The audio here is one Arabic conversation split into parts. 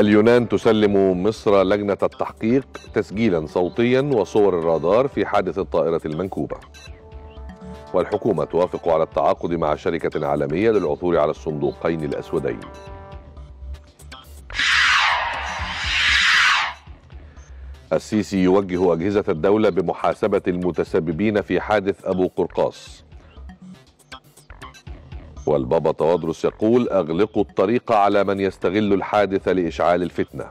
اليونان تسلم مصر لجنة التحقيق تسجيلا صوتيا وصور الرادار في حادث الطائرة المنكوبة والحكومة توافق على التعاقد مع شركة عالمية للعثور على الصندوقين الأسودين السيسي يوجه أجهزة الدولة بمحاسبة المتسببين في حادث أبو قرقاص والبابا توادرس يقول أغلقوا الطريق على من يستغل الحادث لإشعال الفتنة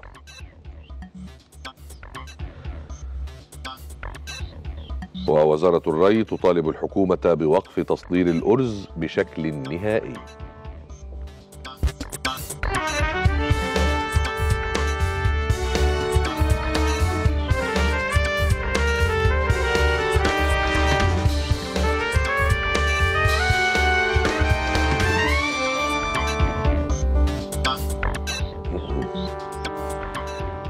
ووزارة الري تطالب الحكومة بوقف تصدير الأرز بشكل نهائي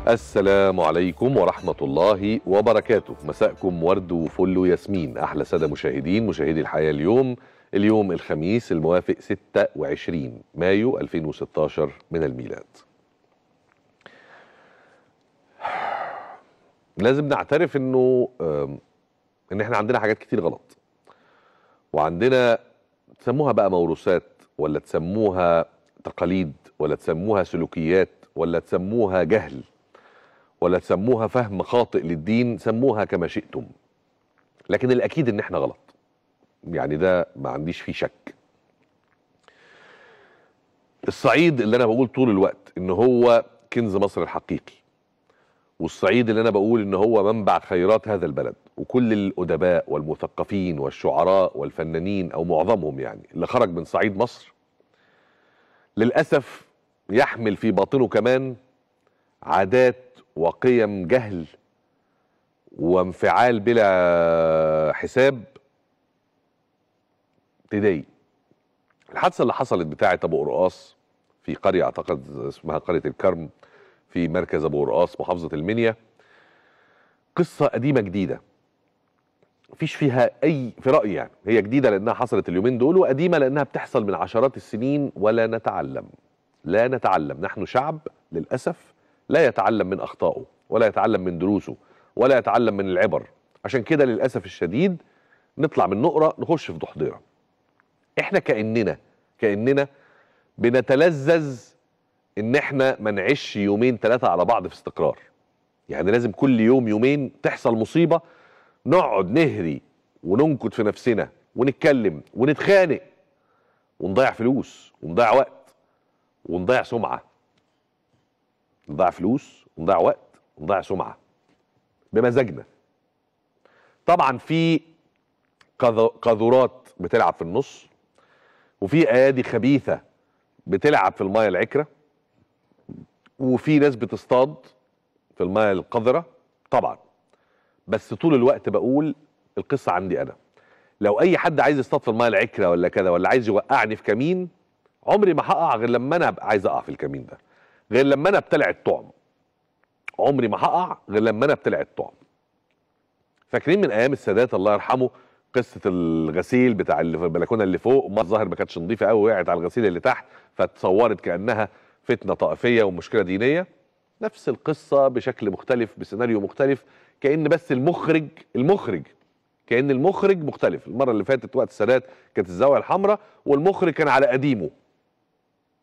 السلام عليكم ورحمة الله وبركاته مساءكم ورد وفل وياسمين أحلى سادة مشاهدين مشاهدي الحياة اليوم اليوم الخميس الموافق 26 مايو 2016 من الميلاد لازم نعترف انه ان احنا عندنا حاجات كتير غلط وعندنا تسموها بقى موروثات ولا تسموها تقاليد ولا تسموها سلوكيات ولا تسموها جهل ولا تسموها فهم خاطئ للدين سموها كما شئتم لكن الأكيد إن إحنا غلط يعني ده ما عنديش فيه شك الصعيد اللي أنا بقول طول الوقت إن هو كنز مصر الحقيقي والصعيد اللي أنا بقول إن هو منبع خيرات هذا البلد وكل الأدباء والمثقفين والشعراء والفنانين أو معظمهم يعني اللي خرج من صعيد مصر للأسف يحمل في باطنه كمان عادات وقيم جهل وانفعال بلا حساب تضايق الحادثه اللي حصلت بتاعه ابو قرقاص في قريه اعتقد اسمها قريه الكرم في مركز ابو قرقاص محافظه المنيا قصه قديمه جديده مفيش فيها اي في رايي يعني هي جديده لانها حصلت اليومين دول وقديمه لانها بتحصل من عشرات السنين ولا نتعلم لا نتعلم نحن شعب للاسف لا يتعلم من اخطائه ولا يتعلم من دروسه ولا يتعلم من العبر عشان كده للاسف الشديد نطلع من نقره نخش في ضحضيره احنا كاننا كاننا بنتلذذ ان احنا ما نعيش يومين ثلاثه على بعض في استقرار يعني لازم كل يوم يومين تحصل مصيبه نقعد نهري وننكد في نفسنا ونتكلم ونتخانق ونضيع فلوس ونضيع وقت ونضيع سمعه نضيع فلوس ونضيع وقت ونضيع سمعه بمزاجنا طبعا في قاذورات بتلعب في النص وفي ايادي خبيثه بتلعب في المايه العكره وفي ناس بتصطاد في المايه القذره طبعا بس طول الوقت بقول القصه عندي انا لو اي حد عايز يصطاد في المايه العكره ولا كذا ولا عايز يوقعني في كمين عمري ما هقع غير لما انا عايز اقع في الكمين ده غير لما انا ابتلع الطعم عمري ما هقع غير لما انا ابتلع الطعم فاكرين من ايام السادات الله يرحمه قصه الغسيل بتاع البلكونه اللي فوق ما الظاهر ما كانتش نظيفه قوي وقعت على الغسيل اللي تحت فاتصورت كانها فتنه طائفيه ومشكله دينيه نفس القصه بشكل مختلف بسيناريو مختلف كان بس المخرج المخرج كان المخرج مختلف المره اللي فاتت وقت السادات كانت الزاويه الحمراء والمخرج كان على قديمه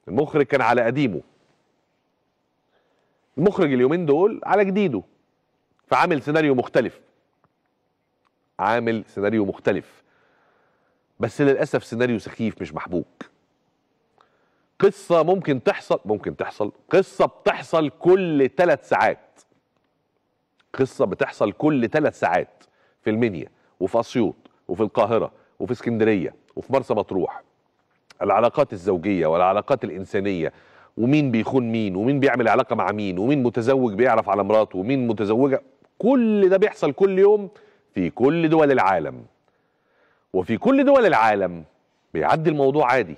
المخرج كان على قديمه المخرج اليومين دول على جديده فعامل سيناريو مختلف عامل سيناريو مختلف بس للاسف سيناريو سخيف مش محبوك قصه ممكن تحصل ممكن تحصل قصه بتحصل كل ثلاث ساعات قصه بتحصل كل ثلاث ساعات في المنيا وفي اسيوط وفي القاهره وفي اسكندريه وفي مرسى مطروح العلاقات الزوجيه والعلاقات الانسانيه ومين بيخون مين ومين بيعمل علاقه مع مين ومين متزوج بيعرف على مراته ومين متزوجه كل ده بيحصل كل يوم في كل دول العالم وفي كل دول العالم بيعدي الموضوع عادي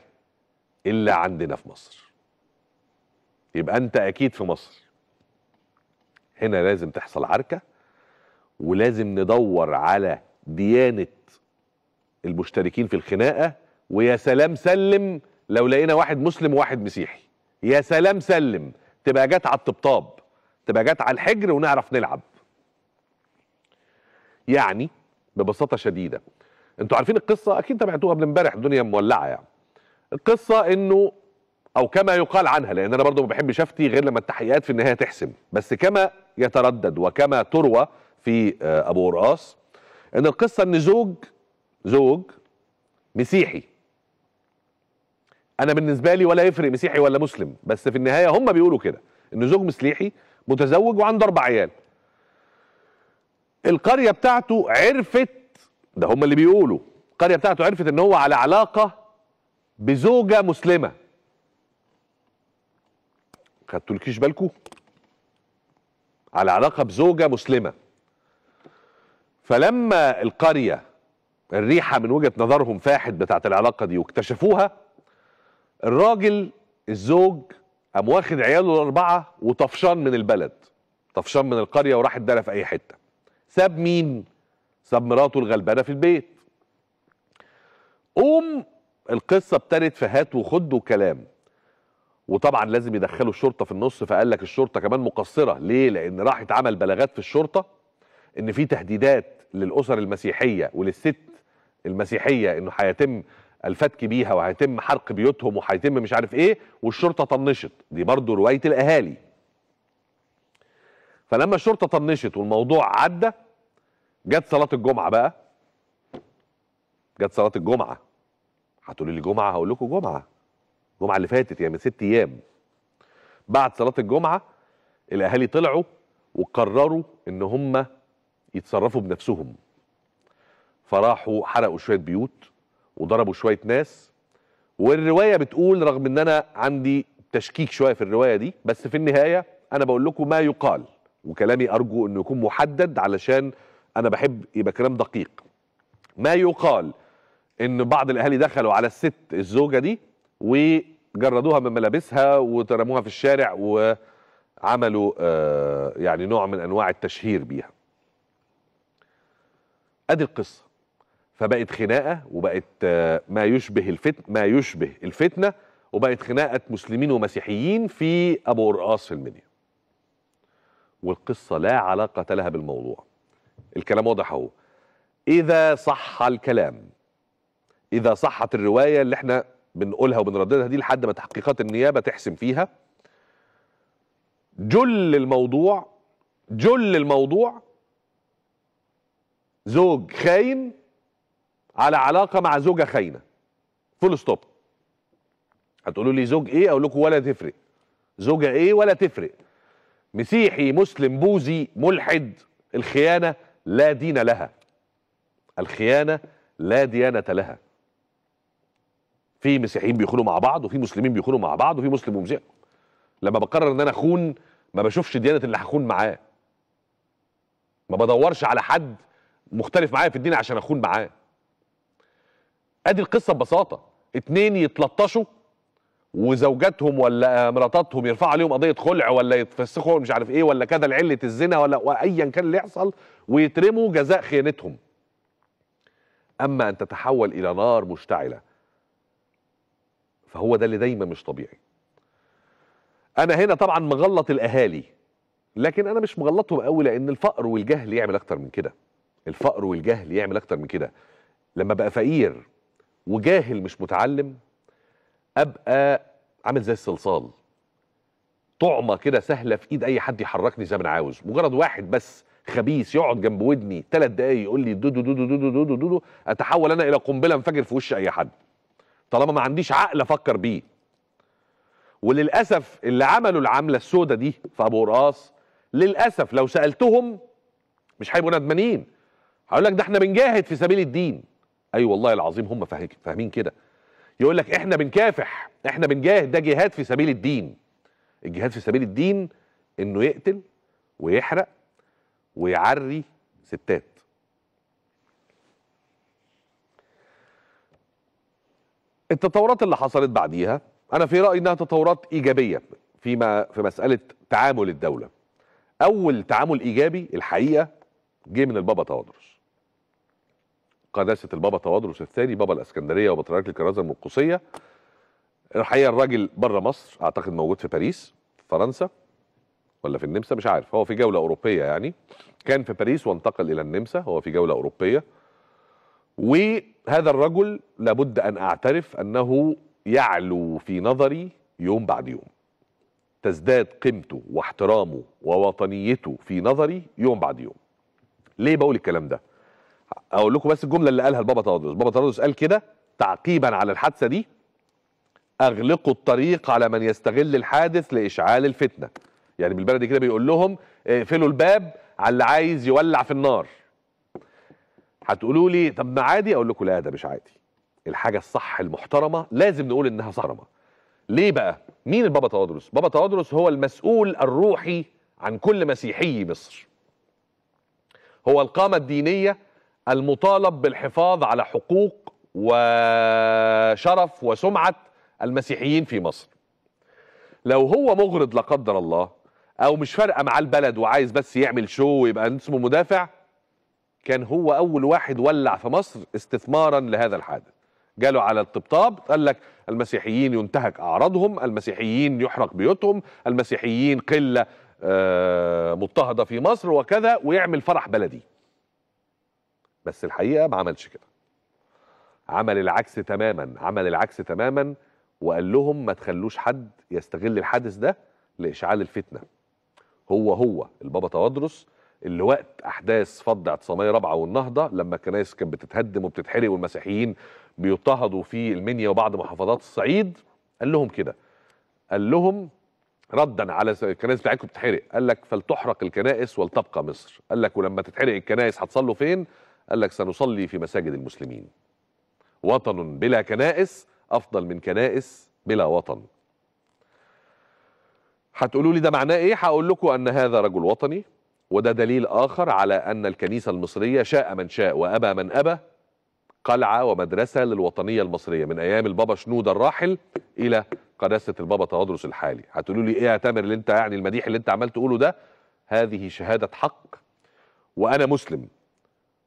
الا عندنا في مصر يبقى انت اكيد في مصر هنا لازم تحصل عركه ولازم ندور على ديانه المشتركين في الخناقه ويا سلام سلم لو لقينا واحد مسلم وواحد مسيحي يا سلام سلم تبقى جت على الطبطاب تبقى جت على الحجر ونعرف نلعب يعني ببساطه شديده انتوا عارفين القصه اكيد تابعتوها قبل امبارح الدنيا مولعه يعني القصه انه او كما يقال عنها لان انا برضو ما بحبش افتي غير لما التحقيقات في النهايه تحسم بس كما يتردد وكما تروى في آه، ابو رقاص ان القصه ان زوج زوج مسيحي انا بالنسبه لي ولا يفرق مسيحي ولا مسلم بس في النهايه هم بيقولوا كده ان زوج مسيحي متزوج وعنده اربع عيال القريه بتاعته عرفت ده هم اللي بيقولوا القريه بتاعته عرفت ان هو على علاقه بزوجه مسلمه خدتوا الكيش بالكو على علاقه بزوجه مسلمه فلما القريه الريحه من وجهه نظرهم فاحت بتاعت العلاقه دي واكتشفوها الراجل الزوج قام واخد عياله الاربعه وطفشان من البلد طفشان من القريه وراح اتدلى في اي حته ساب مين ساب مراته الغلبانه في البيت قوم القصه ابتدت في هات وخد وكلام وطبعا لازم يدخلوا الشرطه في النص فقال لك الشرطه كمان مقصره ليه لان راح اتعمل بلاغات في الشرطه ان في تهديدات للاسر المسيحيه وللست المسيحيه انه هيتم الفتك بيها وهيتم حرق بيوتهم وهيتم مش عارف ايه والشرطه طنشت دي برضو روايه الاهالي فلما الشرطه طنشت والموضوع عدى جت صلاه الجمعه بقى جت صلاه الجمعه هتقولي لي جمعه هقول لكم جمعه الجمعه اللي فاتت يعني من ست ايام بعد صلاه الجمعه الاهالي طلعوا وقرروا ان هم يتصرفوا بنفسهم فراحوا حرقوا شويه بيوت وضربوا شويه ناس والروايه بتقول رغم ان انا عندي تشكيك شويه في الروايه دي بس في النهايه انا بقول لكم ما يقال وكلامي ارجو انه يكون محدد علشان انا بحب يبقى كلام دقيق ما يقال ان بعض الاهالي دخلوا على الست الزوجه دي وجردوها من ملابسها وترموها في الشارع وعملوا آه، يعني نوع من انواع التشهير بيها ادي القصه فبقت خناقه وبقت آه، ما يشبه الفتن ما يشبه الفتنه وبقت خناقه مسلمين ومسيحيين في ابو رقاص في المنيا والقصه لا علاقه لها بالموضوع الكلام واضح اهو اذا صح الكلام اذا صحت الروايه اللي احنا بنقولها وبنرددها دي لحد ما تحقيقات النيابه تحسم فيها جل الموضوع جل الموضوع زوج خاين على علاقه مع زوجه خاينه فول ستوب هتقولوا لي زوج ايه اقول لكم ولا تفرق زوجه ايه ولا تفرق مسيحي مسلم بوذي ملحد الخيانه لا دين لها الخيانه لا ديانه لها في مسيحيين بيخونوا مع بعض وفي مسلمين بيخونوا مع بعض وفي مسلم ومسيحي لما بقرر ان انا اخون ما بشوفش ديانه اللي هخون معاه ما بدورش على حد مختلف معايا في الدين عشان اخون معاه ادي القصه ببساطه اتنين يتلطشوا وزوجاتهم ولا مراتاتهم يرفعوا عليهم قضيه خلع ولا يتفسخوا مش عارف ايه ولا كذا لعله الزنا ولا ايا كان اللي يحصل ويترموا جزاء خيانتهم اما ان تتحول الى نار مشتعله فهو ده اللي دايما مش طبيعي انا هنا طبعا مغلط الاهالي لكن انا مش مغلطهم قوي لان الفقر والجهل يعمل اكتر من كده الفقر والجهل يعمل اكتر من كده لما بقى فقير وجاهل مش متعلم ابقى عامل زي الصلصال طعمه كده سهله في ايد اي حد يحركني زي ما انا عاوز مجرد واحد بس خبيث يقعد جنب ودني ثلاث دقايق يقول لي دودو دودو دودو دودو دودو اتحول انا الى قنبله انفجر في وش اي حد طالما ما عنديش عقل افكر بيه وللاسف اللي عملوا العمله السودة دي في ابو رقاص للاسف لو سالتهم مش هيبقوا ندمانين هقول لك ده احنا بنجاهد في سبيل الدين اي أيوة والله العظيم هم فاهمين كده يقول لك احنا بنكافح احنا بنجاهد ده جهاد في سبيل الدين الجهاد في سبيل الدين انه يقتل ويحرق ويعري ستات التطورات اللي حصلت بعديها انا في رايي انها تطورات ايجابيه فيما في مساله تعامل الدوله اول تعامل ايجابي الحقيقه جه من البابا تواضرس قداسه البابا تواضروس الثاني بابا الاسكندريه وبطريرك الكرازه المقدسيه الحقيقه الراجل بره مصر اعتقد موجود في باريس فرنسا ولا في النمسا مش عارف هو في جوله اوروبيه يعني كان في باريس وانتقل الى النمسا هو في جوله اوروبيه وهذا الرجل لابد ان اعترف انه يعلو في نظري يوم بعد يوم تزداد قيمته واحترامه ووطنيته في نظري يوم بعد يوم ليه بقول الكلام ده اقول لكم بس الجمله اللي قالها البابا طرادوس بابا طرادوس قال كده تعقيبا على الحادثه دي اغلقوا الطريق على من يستغل الحادث لاشعال الفتنه يعني بالبلدي كده بيقول لهم اقفلوا الباب على اللي عايز يولع في النار هتقولوا لي طب ما عادي اقول لكم لا ده مش عادي الحاجه الصح المحترمه لازم نقول انها صحرمه ليه بقى مين البابا طرادوس بابا طرادوس هو المسؤول الروحي عن كل مسيحي مصر هو القامه الدينيه المطالب بالحفاظ على حقوق وشرف وسمعه المسيحيين في مصر لو هو مغرض لا قدر الله او مش فارقه معاه البلد وعايز بس يعمل شو ويبقى اسمه مدافع كان هو اول واحد ولع في مصر استثمارا لهذا الحادث جاله على الطبطاب قال لك المسيحيين ينتهك اعراضهم المسيحيين يحرق بيوتهم المسيحيين قله آه، مضطهده في مصر وكذا ويعمل فرح بلدي بس الحقيقه ما عملش كده عمل العكس تماما عمل العكس تماما وقال لهم ما تخلوش حد يستغل الحدث ده لاشعال الفتنه هو هو البابا تودرس اللي وقت احداث فض اعتصاميه رابعه والنهضه لما الكنائس كانت بتتهدم وبتتحرق والمسيحيين بيضطهدوا في المنيا وبعض محافظات الصعيد قال لهم كده قال لهم ردا على الكنائس بتاعتكم بتتحرق قال لك فلتحرق الكنائس ولتبقى مصر قال لك ولما تتحرق الكنائس هتصلوا فين قال لك سنصلي في مساجد المسلمين وطن بلا كنائس افضل من كنائس بلا وطن هتقولوا لي ده معناه ايه هقول لكم ان هذا رجل وطني وده دليل اخر على ان الكنيسه المصريه شاء من شاء وابى من ابى قلعه ومدرسه للوطنيه المصريه من ايام البابا شنوده الراحل الى قداسه البابا تواضرس الحالي هتقولوا لي ايه يا تامر اللي انت يعني المديح اللي انت عمال تقوله ده هذه شهاده حق وانا مسلم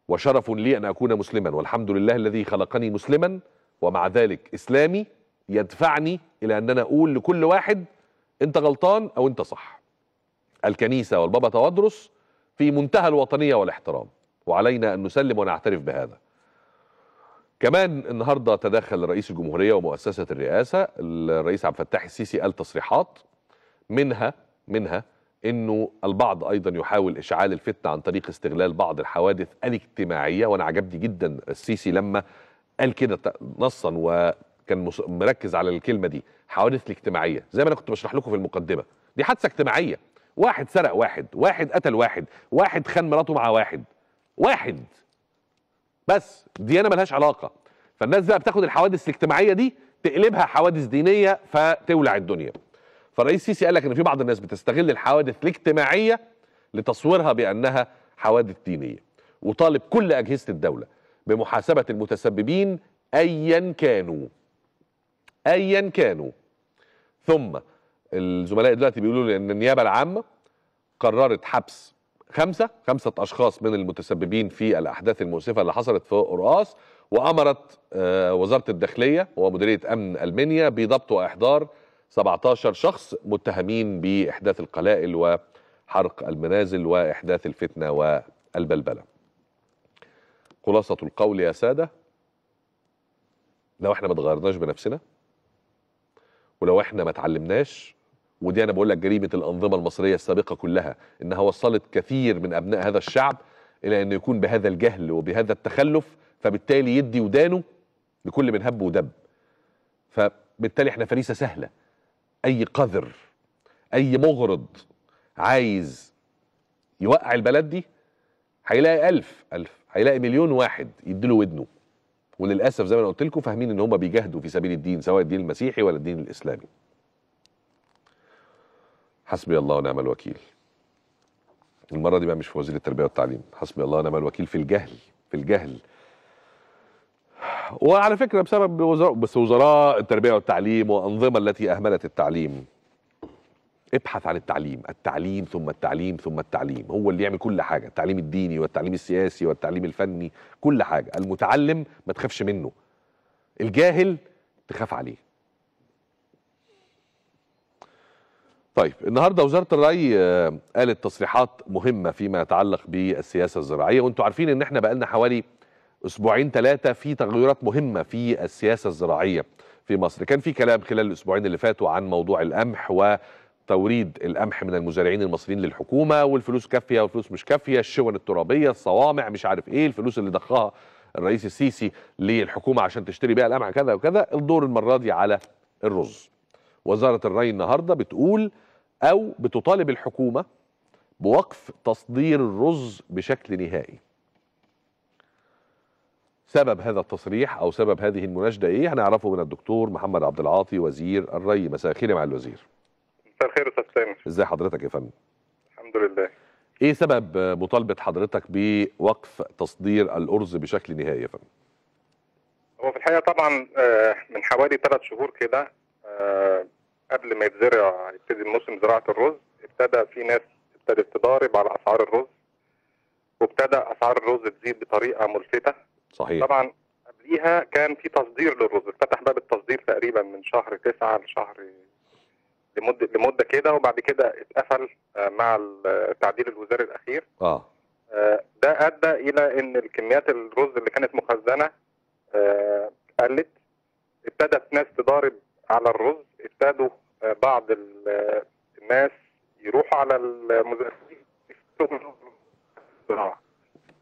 وشرف لي أن أكون مسلما والحمد لله الذي خلقني مسلما ومع ذلك إسلامي يدفعني إلى أن أنا أقول لكل واحد أنت غلطان أو أنت صح الكنيسة والبابا توادرس في منتهى الوطنية والاحترام وعلينا أن نسلم ونعترف بهذا كمان النهاردة تدخل رئيس الجمهورية ومؤسسة الرئاسة الرئيس عبد الفتاح السيسي قال تصريحات منها منها انه البعض ايضا يحاول اشعال الفتنه عن طريق استغلال بعض الحوادث الاجتماعيه وانا عجبني جدا السيسي لما قال كده نصا وكان مركز على الكلمه دي حوادث الاجتماعيه زي ما انا كنت بشرح لكم في المقدمه دي حادثه اجتماعيه واحد سرق واحد واحد قتل واحد واحد خان مراته مع واحد واحد بس ديانه ملهاش علاقه فالناس بقى بتاخد الحوادث الاجتماعيه دي تقلبها حوادث دينيه فتولع الدنيا فالرئيس السيسي قال لك ان في بعض الناس بتستغل الحوادث الاجتماعيه لتصويرها بانها حوادث دينيه وطالب كل اجهزه الدوله بمحاسبه المتسببين ايا كانوا ايا كانوا ثم الزملاء دلوقتي بيقولوا لي ان النيابه العامه قررت حبس خمسه خمسه اشخاص من المتسببين في الاحداث المؤسفه اللي حصلت في قرقاس وامرت آه، وزاره الداخليه ومديريه امن المنيا بضبط واحضار 17 شخص متهمين باحداث القلائل وحرق المنازل واحداث الفتنه والبلبله. خلاصه القول يا ساده لو احنا ما اتغيرناش بنفسنا ولو احنا ما اتعلمناش ودي انا بقول لك جريمه الانظمه المصريه السابقه كلها انها وصلت كثير من ابناء هذا الشعب الى انه يكون بهذا الجهل وبهذا التخلف فبالتالي يدي ودانه لكل من هب ودب فبالتالي احنا فريسه سهله اي قذر اي مغرض عايز يوقع البلد دي هيلاقي ألف ألف هيلاقي مليون واحد يديله ودنه وللأسف زي ما أنا قلت لكم فاهمين إن هم بيجاهدوا في سبيل الدين سواء الدين المسيحي ولا الدين الإسلامي حسبي الله ونعم الوكيل المرة دي بقى مش في وزير التربية والتعليم حسبي الله ونعم الوكيل في الجهل في الجهل وعلى فكره بسبب وزراء بس وزراء التربيه والتعليم وانظمه التي اهملت التعليم ابحث عن التعليم التعليم ثم التعليم ثم التعليم هو اللي يعمل كل حاجه التعليم الديني والتعليم السياسي والتعليم الفني كل حاجه المتعلم ما تخافش منه الجاهل تخاف عليه طيب النهارده وزاره الري آه، قالت تصريحات مهمه فيما يتعلق بالسياسه الزراعيه وانتم عارفين ان احنا بقالنا حوالي اسبوعين ثلاثه في تغيرات مهمه في السياسه الزراعيه في مصر كان في كلام خلال الاسبوعين اللي فاتوا عن موضوع القمح و توريد القمح من المزارعين المصريين للحكومه والفلوس كافيه والفلوس مش كافيه الشون الترابيه الصوامع مش عارف ايه الفلوس اللي ضخها الرئيس السيسي للحكومه عشان تشتري بيها القمح كذا وكذا الدور المره دي على الرز وزاره الري النهارده بتقول او بتطالب الحكومه بوقف تصدير الرز بشكل نهائي سبب هذا التصريح او سبب هذه المناشده ايه هنعرفه من الدكتور محمد عبد العاطي وزير الري مساء الخير يا معالي الوزير مساء الخير استاذ سامي. ازي حضرتك يا فندم الحمد لله ايه سبب مطالبه حضرتك بوقف تصدير الارز بشكل نهائي يا فندم هو في الحقيقه طبعا آه، من حوالي ثلاث شهور كده آه، قبل ما يتزرع يبتدي موسم زراعه الرز ابتدى في ناس ابتدت تضارب على اسعار الرز وابتدى اسعار الرز تزيد بطريقه ملفته صحيح طبعا قبليها كان في تصدير للرز اتفتح باب التصدير تقريبا من شهر 9 لشهر لمده لمده كده وبعد كده اتقفل آه، مع التعديل الوزاري الاخير آه. اه ده ادى الى ان الكميات الرز اللي كانت مخزنه آه، قلت ابتدت ناس تضارب على الرز ابتدوا بعض الناس يروحوا على المزارعين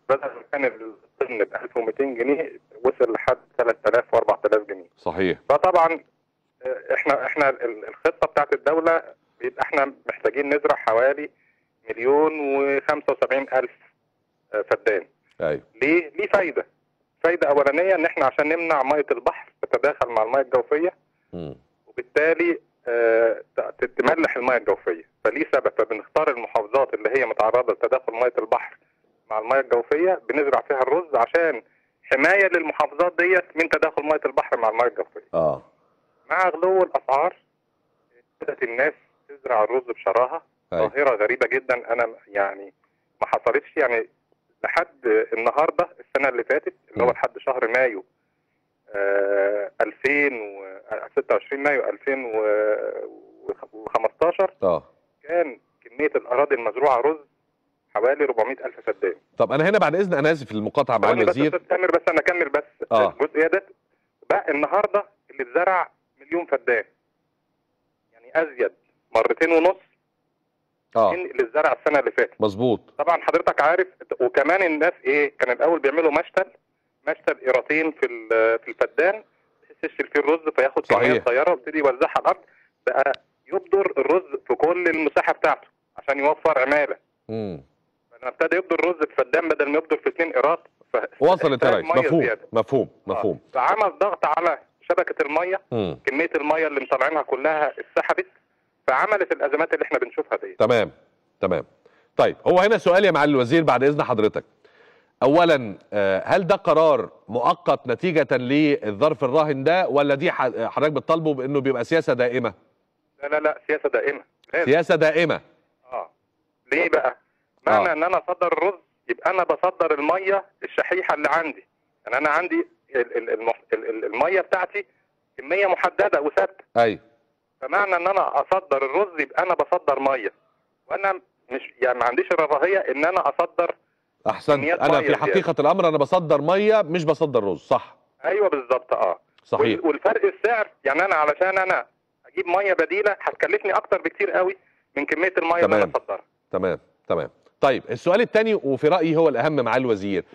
بدل كان ب 1200 جنيه وصل لحد 3000 و4000 جنيه صحيح فطبعا آه، احنا احنا الخطه بتاعت الدوله بيبقى احنا محتاجين نزرع حوالي مليون و75 الف آه، فدان ايوه ليه ليه فايده فايده اولانيه ان احنا عشان نمنع ميه البحر تتداخل مع الميه الجوفيه امم وبالتالي آه، تملح الميه الجوفيه فليه سبب فبنختار المحافظات اللي هي متعرضه لتداخل ميه البحر مع المياه الجوفيه بنزرع فيها الرز عشان حمايه للمحافظات ديت من تداخل ميه البحر مع المياه الجوفيه. اه مع غلو الاسعار بدات الناس تزرع الرز بشراهه أيوة. ظاهره غريبه جدا انا يعني ما حصلتش يعني لحد النهارده السنه اللي فاتت اللي هو لحد شهر مايو آه 2000 و 26 مايو 2015 اه كان كميه الاراضي المزروعه رز حوالي 400000 فدان طب انا هنا بعد اذن انا اسف المقاطعه مع الوزير بس استمر بس انا اكمل بس آه. الجزئيه ده بقى النهارده اللي اتزرع مليون فدان يعني ازيد مرتين ونص اه من اللي اتزرع السنه اللي فاتت مظبوط طبعا حضرتك عارف وكمان الناس ايه كان الاول بيعملوا مشتل مشتل إيراتين في في الفدان بحيث يشتري فيه الرز فياخد صحيح صغيره ويبتدي يوزعها على الارض بقى يبدر الرز في كل المساحه بتاعته عشان يوفر عماله امم ابتدى يبدو الرز في فدان بدل ما يبدو في اثنين ايراد ف... وصلت يا ريس مفهوم زيادة. مفهوم آه. مفهوم فعمل ضغط على شبكه الميه م. كميه الميه اللي مطلعينها كلها اتسحبت فعملت الازمات اللي احنا بنشوفها دي تمام تمام طيب هو هنا سؤال يا معالي الوزير بعد اذن حضرتك اولا آه، هل ده قرار مؤقت نتيجه للظرف الراهن ده ولا دي حضرتك بتطالبه بانه بيبقى سياسه دائمه لا لا لا سياسه دائمه لازم. سياسه دائمه اه ليه بقى معنى آه. ان انا اصدر الرز يبقى انا بصدر الميه الشحيحه اللي عندي يعني انا عندي الميه بتاعتي كميه محدده وثابته ايوه فمعنى ان انا اصدر الرز يبقى انا بصدر ميه وانا مش يعني ما عنديش الرفاهيه ان انا اصدر احسنت انا في حقيقه يعني. الامر انا بصدر ميه مش بصدر رز صح ايوه بالظبط اه صحيح والفرق السعر يعني انا علشان انا اجيب ميه بديله هتكلفني اكتر بكتير قوي من كميه الميه اللي انا بصدرها تمام تمام طيب السؤال الثاني وفي رايي هو الاهم مع الوزير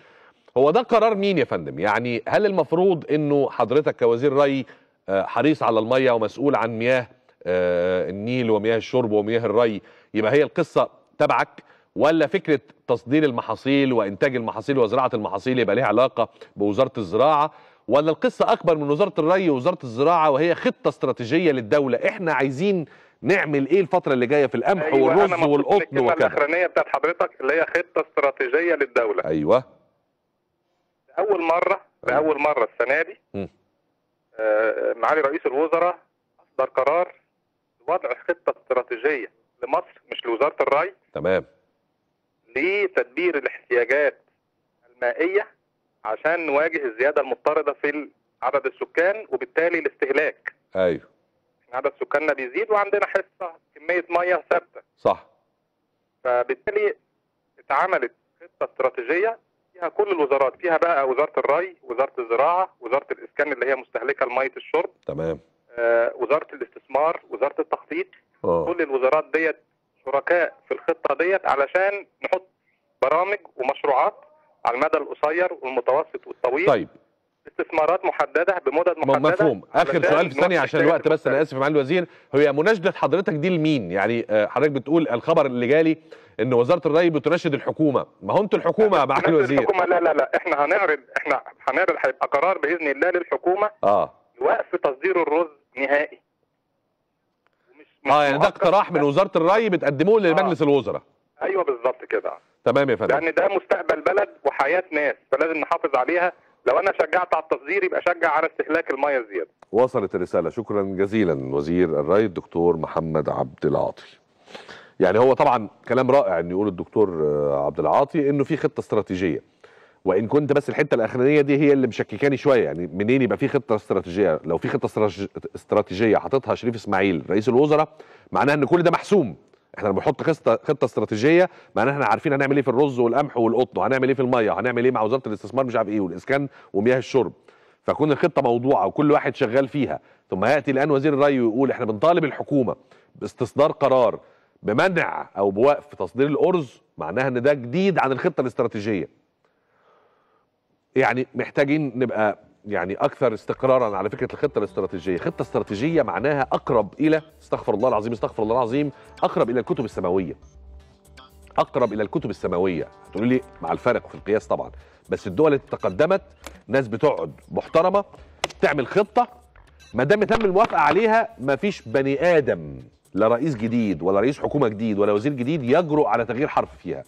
هو ده قرار مين يا فندم يعني هل المفروض انه حضرتك كوزير ري آه، حريص على الميه ومسؤول عن مياه آه، النيل ومياه الشرب ومياه الري يبقى هي القصه تبعك ولا فكره تصدير المحاصيل وانتاج المحاصيل وزراعه المحاصيل يبقى ليها علاقه بوزاره الزراعه ولا القصه اكبر من وزاره الري ووزاره الزراعه وهي خطه استراتيجيه للدوله احنا عايزين نعمل ايه الفتره اللي جايه في القمح أيوة والرز والقطن وكده الاخرانيه بتاعت حضرتك اللي هي خطه استراتيجيه للدوله ايوه لاول مره أيوة. لاول مره السنه دي م. آه، معالي رئيس الوزراء اصدر قرار وضع خطه استراتيجيه لمصر مش لوزاره الري تمام لتدبير الاحتياجات المائيه عشان نواجه الزياده المضطرده في عدد السكان وبالتالي الاستهلاك ايوه عدد سكاننا بيزيد وعندنا حصه كميه ميه ثابته صح فبالتالي اتعملت خطه استراتيجيه فيها كل الوزارات فيها بقى وزاره الري وزاره الزراعه وزاره الاسكان اللي هي مستهلكه لميه الشرب تمام آه وزاره الاستثمار وزاره التخطيط أوه. كل الوزارات ديت شركاء في الخطه ديت علشان نحط برامج ومشروعات على المدى القصير والمتوسط والطويل طيب استثمارات محدده بمدد محدده مفهوم اخر سؤال في ثانيه عشان الوقت بس انا اسف يا معالي الوزير هي مناشده حضرتك دي لمين يعني آه، حضرتك بتقول الخبر اللي جالي ان وزاره الري بتناشد الحكومه ما هو انتوا الحكومه يا معالي الوزير الحكومه لا لا لا احنا هنعرض احنا هنعرض هيبقى قرار باذن الله للحكومه اه وقف تصدير الرز نهائي اه يعني ده اقتراح من وزاره الري بتقدموه لمجلس آه. الوزراء ايوه بالظبط كده تمام يا فندم لان يعني ده مستقبل بلد وحياه ناس فلازم نحافظ عليها لو انا شجعت على التصدير يبقى شجع على استهلاك الميه الزياده وصلت الرساله شكرا جزيلا وزير الري الدكتور محمد عبد العاطي يعني هو طبعا كلام رائع ان يقول الدكتور آه، عبد العاطي انه في خطه استراتيجيه وان كنت بس الحته الاخرانيه دي هي اللي مشككاني شويه يعني منين يبقى في خطه استراتيجيه لو في خطه استراتيجيه حاططها شريف اسماعيل رئيس الوزراء معناها ان كل ده محسوم احنا لما بنحط خطه استراتيجيه معناها احنا عارفين هنعمل ايه في الرز والقمح والقطن وهنعمل ايه في الميه وهنعمل ايه مع وزاره الاستثمار مش عارف ايه والاسكان ومياه الشرب فكون الخطه موضوعه وكل واحد شغال فيها ثم ياتي الان وزير الري ويقول احنا بنطالب الحكومه باستصدار قرار بمنع او بوقف تصدير الارز معناها ان ده جديد عن الخطه الاستراتيجيه يعني محتاجين نبقى يعني اكثر استقرارا على فكره الخطه الاستراتيجيه، خطه استراتيجيه معناها اقرب الى استغفر الله العظيم استغفر الله العظيم اقرب الى الكتب السماويه. اقرب الى الكتب السماويه، هتقولي لي مع الفرق في القياس طبعا، بس الدول اللي تقدمت ناس بتقعد محترمه تعمل خطه ما دام تم الموافقه عليها ما فيش بني ادم لا رئيس جديد ولا رئيس حكومه جديد ولا وزير جديد يجرؤ على تغيير حرف فيها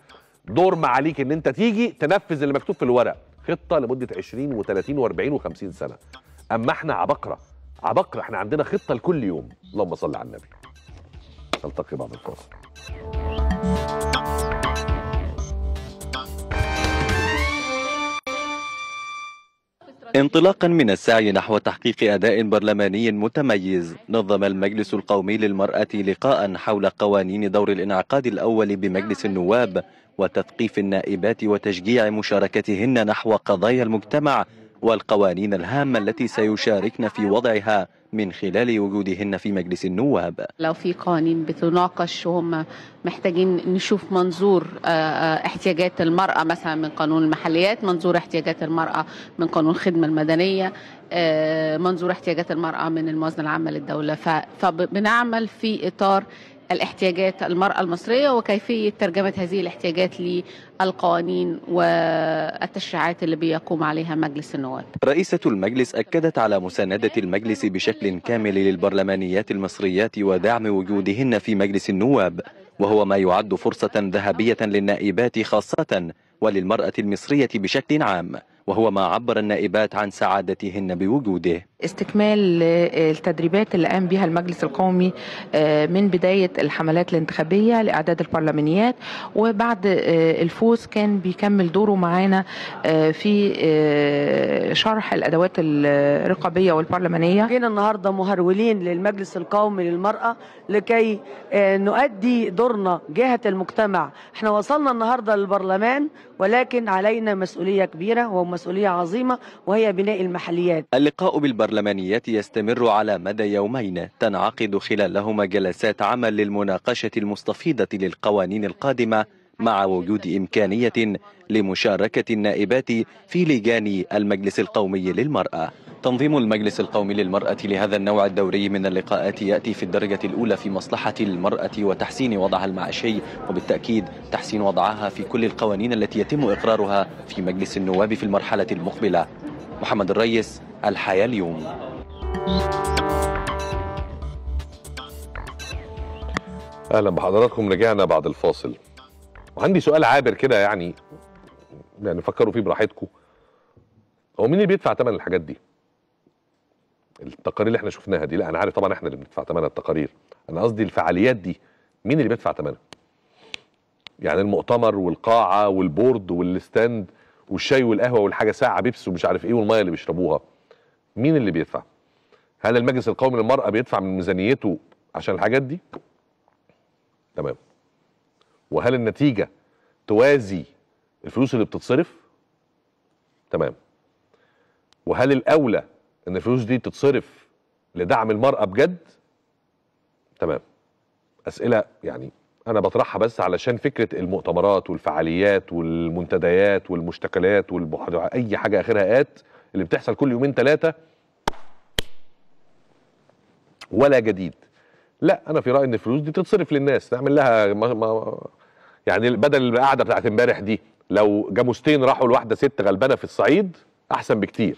دور ما عليك ان انت تيجي تنفذ اللي مكتوب في الورق خطه لمده 20 و30 و40 و50 سنه اما احنا عبقره عبقره احنا عندنا خطه لكل يوم اللهم صل على النبي نلتقي بعد الفاصل انطلاقا من السعي نحو تحقيق أداء برلماني متميز نظم المجلس القومي للمرأة لقاء حول قوانين دور الانعقاد الأول بمجلس النواب وتثقيف النائبات وتشجيع مشاركتهن نحو قضايا المجتمع والقوانين الهامة التي سيشاركن في وضعها من خلال وجودهن في مجلس النواب لو في قوانين بتناقش وهم محتاجين نشوف منظور آه، آه، احتياجات المرأة مثلا من قانون المحليات منظور احتياجات المرأة من قانون الخدمة المدنية آه، منظور احتياجات المرأة من الموازنة العامة للدولة فبنعمل في إطار الاحتياجات المرأة المصرية وكيفية ترجمة هذه الاحتياجات للقوانين والتشريعات اللي بيقوم عليها مجلس النواب رئيسة المجلس أكدت على مساندة المجلس بشكل كامل للبرلمانيات المصريات ودعم وجودهن في مجلس النواب وهو ما يعد فرصة ذهبية للنائبات خاصة وللمرأة المصرية بشكل عام وهو ما عبر النائبات عن سعادتهن بوجوده استكمال التدريبات اللي قام بها المجلس القومي آه، من بداية الحملات الانتخابية لإعداد البرلمانيات وبعد آه، الفوز كان بيكمل دوره معانا آه، في شرح الأدوات الرقابية والبرلمانية جينا النهاردة مهرولين للمجلس القومي للمرأة لكي نؤدي دورنا جهة المجتمع احنا وصلنا النهاردة للبرلمان ولكن علينا مسؤولية كبيرة ومسؤولية عظيمة وهي بناء المحليات اللقاء بالبرلمانيات يستمر على مدى يومين تنعقد خلالهما جلسات عمل للمناقشة المستفيدة للقوانين القادمة مع وجود إمكانية لمشاركة النائبات في لجان المجلس القومي للمرأة تنظيم المجلس القومي للمرأة لهذا النوع الدوري من اللقاءات يأتي في الدرجة الأولى في مصلحة المرأة وتحسين وضعها المعيشي وبالتأكيد تحسين وضعها في كل القوانين التي يتم إقرارها في مجلس النواب في المرحلة المقبلة محمد الريس الحياة اليوم أهلا بحضراتكم رجعنا بعد الفاصل وعندي سؤال عابر كده يعني يعني فكروا فيه براحتكم هو مين اللي بيدفع ثمن الحاجات دي؟ التقارير اللي احنا شفناها دي لا انا عارف طبعا احنا اللي بندفع ثمنها التقارير انا قصدي الفعاليات دي مين اللي بيدفع ثمنها؟ يعني المؤتمر والقاعه والبورد والستاند والشاي والقهوه والحاجه ساعه بيبس ومش عارف ايه والميه اللي بيشربوها مين اللي بيدفع؟ هل المجلس القومي للمرأة بيدفع من ميزانيته عشان الحاجات دي؟ تمام وهل النتيجه توازي الفلوس اللي بتتصرف تمام وهل الاولى ان الفلوس دي تتصرف لدعم المراه بجد تمام اسئله يعني انا بطرحها بس علشان فكره المؤتمرات والفعاليات والمنتديات والمشتكلات والمحاضرات اي حاجه اخرها ات اللي بتحصل كل يومين ثلاثه ولا جديد لا انا في رايي ان الفلوس دي تتصرف للناس تعمل لها ما ما يعني بدل القعده بتاعت امبارح دي لو جاموستين راحوا لواحده ست غلبانه في الصعيد احسن بكتير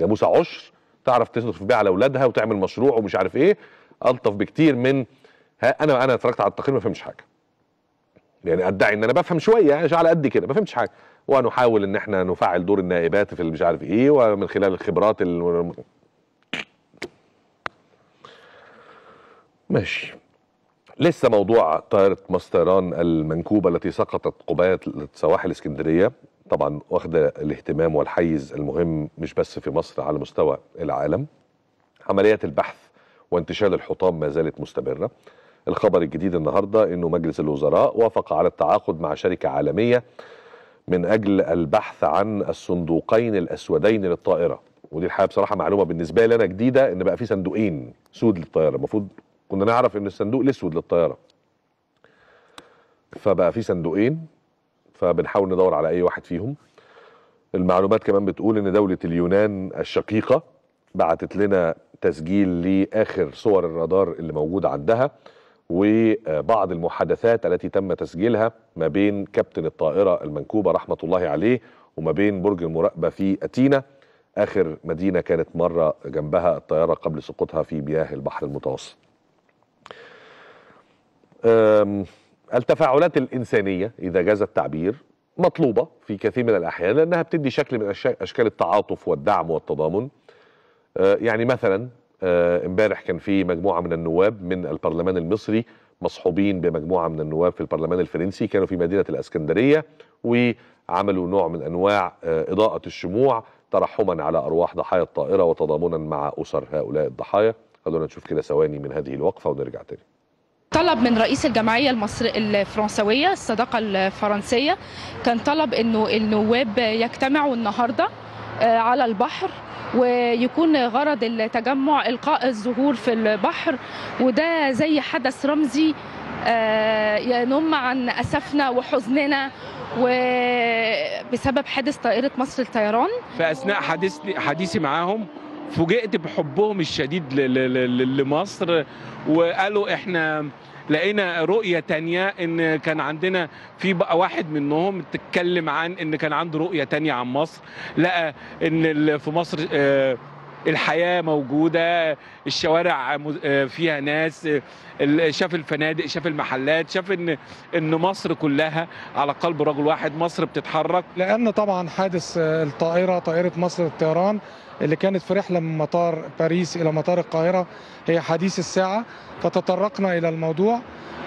جاموسه عشر تعرف تصرف بيها على اولادها وتعمل مشروع ومش عارف ايه الطف بكتير من ها انا انا اتفرجت على التقرير ما فهمتش حاجه يعني ادعي ان انا بفهم شويه يعني على قد كده ما فهمتش حاجه ونحاول ان احنا نفعل دور النائبات في مش عارف ايه ومن خلال الخبرات ال... ماشي لسه موضوع طائرة مستيران المنكوبة التي سقطت قبيله سواحل اسكندرية طبعا واخدة الاهتمام والحيز المهم مش بس في مصر على مستوى العالم عمليات البحث وانتشال الحطام ما زالت مستمرة الخبر الجديد النهاردة أنه مجلس الوزراء وافق على التعاقد مع شركة عالمية من أجل البحث عن الصندوقين الأسودين للطائرة ودي الحقيقة بصراحة معلومة بالنسبة لي أنا جديدة أن بقى في صندوقين سود للطائرة المفروض كنا نعرف ان الصندوق الاسود للطياره فبقى في صندوقين فبنحاول ندور على اي واحد فيهم المعلومات كمان بتقول ان دوله اليونان الشقيقه بعتت لنا تسجيل لاخر صور الرادار اللي موجود عندها وبعض المحادثات التي تم تسجيلها ما بين كابتن الطائره المنكوبه رحمه الله عليه وما بين برج المراقبه في اتينا اخر مدينه كانت مره جنبها الطياره قبل سقوطها في مياه البحر المتوسط التفاعلات الإنسانية إذا جاز التعبير مطلوبة في كثير من الأحيان لأنها بتدي شكل من أشكال التعاطف والدعم والتضامن أه، يعني مثلا أه، امبارح كان في مجموعة من النواب من البرلمان المصري مصحوبين بمجموعة من النواب في البرلمان الفرنسي كانوا في مدينة الأسكندرية وعملوا نوع من أنواع أه، إضاءة الشموع ترحما على أرواح ضحايا الطائرة وتضامنا مع أسر هؤلاء الضحايا خلونا نشوف كده ثواني من هذه الوقفة ونرجع تاني طلب من رئيس الجمعيه المصر الفرنسويه الصداقه الفرنسيه كان طلب انه النواب يجتمعوا النهارده آه، على البحر ويكون غرض التجمع القاء الزهور في البحر وده زي حدث رمزي آه، ينم عن اسفنا وحزننا وبسبب حادث طائره مصر للطيران فاثناء حديثي معاهم فوجئت بحبهم الشديد لمصر وقالوا احنا لقينا رؤية تانية ان كان عندنا في بقى واحد منهم تتكلم عن ان كان عنده رؤية تانية عن مصر لقى ان في مصر آه، الحياه موجوده الشوارع آه، فيها ناس آه، شاف الفنادق شاف المحلات شاف ان ان مصر كلها على قلب رجل واحد مصر بتتحرك لان طبعا حادث آه، الطائره طائره مصر الطيران اللي كانت في رحله من مطار باريس الى مطار القاهره هي حديث الساعه فتطرقنا الى الموضوع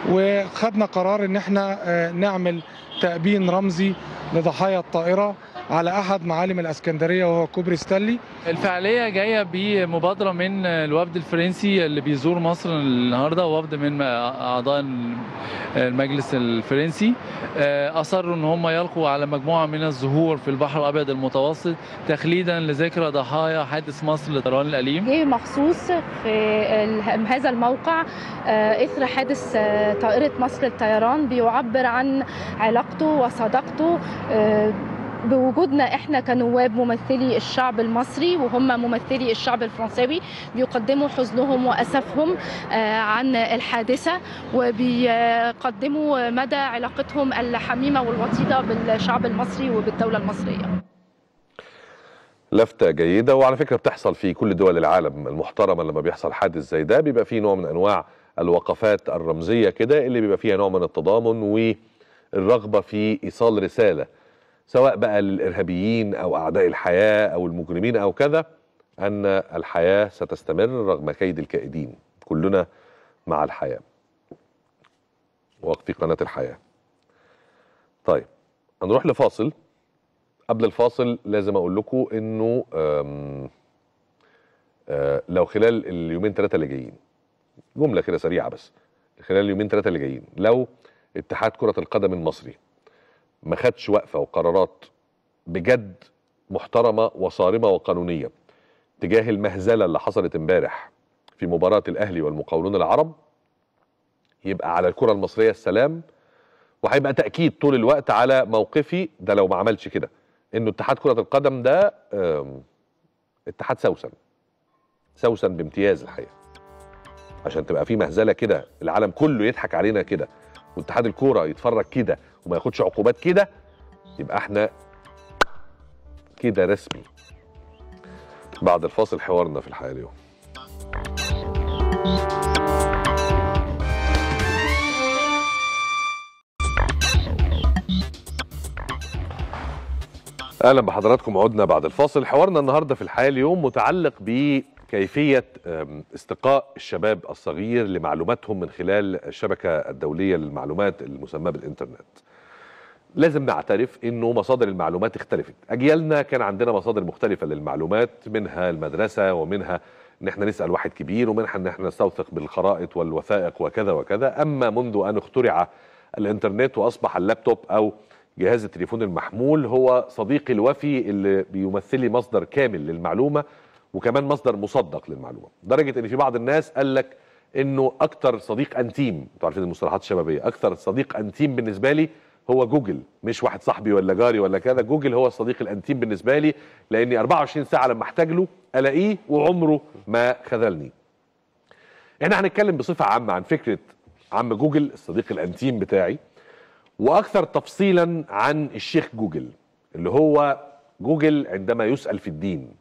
وخدنا قرار ان احنا نعمل تأبين رمزي لضحايا الطائره على أحد معالم الأسكندرية وهو كوبري ستانلي الفعالية جاية بمبادرة من الوفد الفرنسي اللي بيزور مصر النهاردة وفد من أعضاء المجلس الفرنسي آه، أصروا أن هم يلقوا على مجموعة من الزهور في البحر الأبيض المتوسط تخليدا لذكرى ضحايا حادث مصر للطيران الأليم جه مخصوص في هذا الموقع آه، إثر حادث آه، طائرة مصر للطيران بيعبر عن علاقته وصداقته بوجودنا احنا كنواب ممثلي الشعب المصري وهم ممثلي الشعب الفرنساوي بيقدموا حزنهم واسفهم آه، عن الحادثه وبيقدموا مدى علاقتهم الحميمه والوطيده بالشعب المصري وبالدوله المصريه. لفتة جيدة وعلى فكرة بتحصل في كل دول العالم المحترمة لما بيحصل حادث زي ده بيبقى فيه نوع من أنواع الوقفات الرمزية كده اللي بيبقى فيها نوع من التضامن والرغبة في إيصال رسالة سواء بقى للارهابيين او اعداء الحياه او المجرمين او كذا ان الحياه ستستمر رغم كيد الكائدين كلنا مع الحياه وقت قناه الحياه طيب هنروح لفاصل قبل الفاصل لازم اقول لكم انه آه، لو خلال اليومين ثلاثه اللي جايين جمله كده سريعه بس خلال اليومين ثلاثه اللي جايين لو اتحاد كره القدم المصري ما خدش وقفه وقرارات بجد محترمه وصارمه وقانونيه تجاه المهزله اللي حصلت امبارح في مباراه الاهلي والمقاولون العرب يبقى على الكره المصريه السلام وهيبقى تاكيد طول الوقت على موقفي ده لو ما عملش كده انه اتحاد كره القدم ده اتحاد سوسن سوسن بامتياز الحقيقه عشان تبقى في مهزله كده العالم كله يضحك علينا كده واتحاد الكوره يتفرج كده وما ياخدش عقوبات كده يبقى احنا كده رسمي بعد الفاصل حوارنا في الحياه اليوم اهلا بحضراتكم عدنا بعد الفاصل حوارنا النهارده في الحياه اليوم متعلق بكيفيه استقاء الشباب الصغير لمعلوماتهم من خلال الشبكه الدوليه للمعلومات المسمى بالانترنت لازم نعترف انه مصادر المعلومات اختلفت اجيالنا كان عندنا مصادر مختلفه للمعلومات منها المدرسه ومنها ان احنا نسال واحد كبير ومنها ان احنا نستوثق بالخرائط والوثائق وكذا وكذا اما منذ ان اخترع الانترنت واصبح اللابتوب او جهاز التليفون المحمول هو صديقي الوفي اللي بيمثل لي مصدر كامل للمعلومه وكمان مصدر مصدق للمعلومه لدرجه ان في بعض الناس قال لك انه اكتر صديق انتيم انتوا عارفين المصطلحات الشبابيه اكتر صديق انتيم بالنسبه لي هو جوجل مش واحد صاحبي ولا جاري ولا كذا جوجل هو الصديق الانتيم بالنسبه لي لاني 24 ساعه لما احتاج له الاقيه وعمره ما خذلني احنا هنتكلم بصفه عامه عن فكره عم جوجل الصديق الانتيم بتاعي واكثر تفصيلا عن الشيخ جوجل اللي هو جوجل عندما يسال في الدين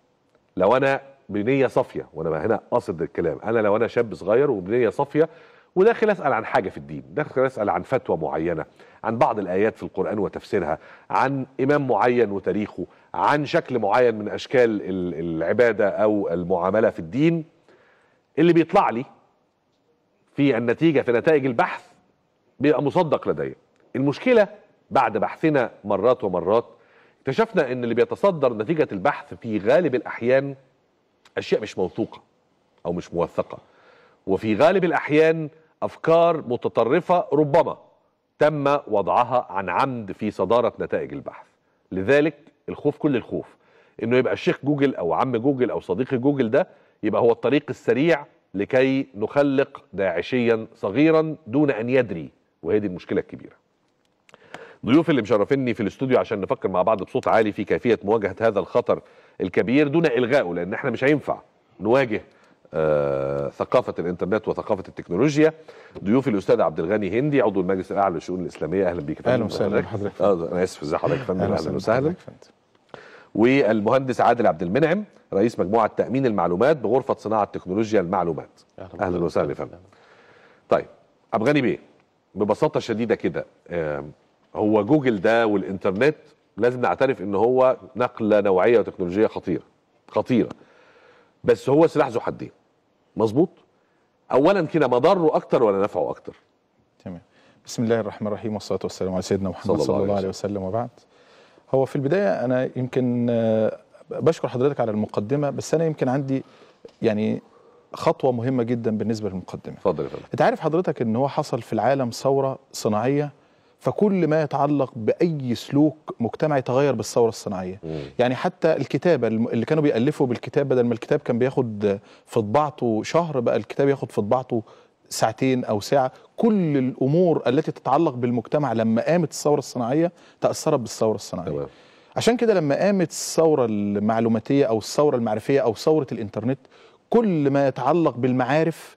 لو انا بنيه صافيه وانا هنا قاصد الكلام انا لو انا شاب صغير وبنيه صافيه وداخل اسال عن حاجه في الدين داخل اسال عن فتوى معينه عن بعض الايات في القران وتفسيرها عن امام معين وتاريخه عن شكل معين من اشكال العباده او المعامله في الدين اللي بيطلع لي في النتيجه في نتائج البحث بيبقى مصدق لدي المشكله بعد بحثنا مرات ومرات اكتشفنا ان اللي بيتصدر نتيجه البحث في غالب الاحيان اشياء مش موثوقه او مش موثقه وفي غالب الاحيان أفكار متطرفة ربما تم وضعها عن عمد في صدارة نتائج البحث لذلك الخوف كل الخوف انه يبقى الشيخ جوجل او عم جوجل او صديق جوجل ده يبقى هو الطريق السريع لكي نخلق داعشيا صغيرا دون ان يدري وهي دي المشكله الكبيره ضيوف اللي مشرفيني في الاستوديو عشان نفكر مع بعض بصوت عالي في كيفيه مواجهه هذا الخطر الكبير دون الغائه لان احنا مش هينفع نواجه آه، ثقافه الانترنت وثقافه التكنولوجيا ضيوفي الاستاذ عبد الغني هندي عضو المجلس الاعلى للشؤون الاسلاميه اهلا بيك اهلا وسهلا بحضرتك آه انا اسف ازي حضرتك يا فندم اهلا وسهلا والمهندس عادل عبد المنعم رئيس مجموعه تامين المعلومات بغرفه صناعه تكنولوجيا المعلومات اهلا وسهلا يا فندم طيب عبد الغني بيه ببساطه شديده كده آه، هو جوجل ده والانترنت لازم نعترف ان هو نقله نوعيه وتكنولوجيه خطيره خطيره بس هو سلاح ذو حدين مظبوط اولا كده مضره اكتر ولا نفعه اكتر تمام بسم الله الرحمن الرحيم والصلاه والسلام على سيدنا محمد صلى الله, صلى الله عليه وسلم وبعد هو في البدايه انا يمكن آه، بشكر حضرتك على المقدمه بس انا يمكن عندي يعني خطوه مهمه جدا بالنسبه للمقدمه اتفضل يا فندم انت عارف حضرتك ان هو حصل في العالم ثوره صناعيه فكل ما يتعلق باي سلوك مجتمعي تغير بالثوره الصناعيه مم. يعني حتى الكتابه اللي كانوا بيالفوا بالكتاب بدل ما الكتاب كان بياخد في طباعته شهر بقى الكتاب ياخد في طباعته ساعتين او ساعه كل الامور التي تتعلق بالمجتمع لما قامت الثوره الصناعيه تاثرت بالثوره الصناعيه تمام. عشان كده لما قامت الثوره المعلوماتيه او الثوره المعرفيه او ثوره الانترنت كل ما يتعلق بالمعارف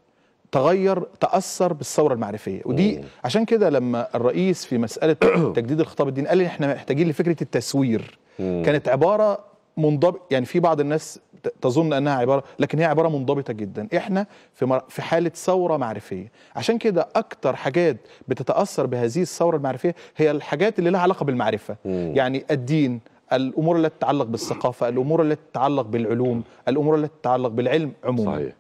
تغير تاثر بالثوره المعرفيه ودي مم. عشان كده لما الرئيس في مساله تجديد الخطاب الديني قال ان احنا محتاجين لفكره التسوير مم. كانت عباره منضبط يعني في بعض الناس تظن انها عباره لكن هي عباره منضبطه جدا احنا في مر... في حاله ثوره معرفيه عشان كده اكتر حاجات بتتاثر بهذه الثوره المعرفيه هي الحاجات اللي لها علاقه بالمعرفه مم. يعني الدين الامور التي تتعلق بالثقافه الامور التي تتعلق بالعلوم الامور التي تتعلق بالعلم عموما صحيح.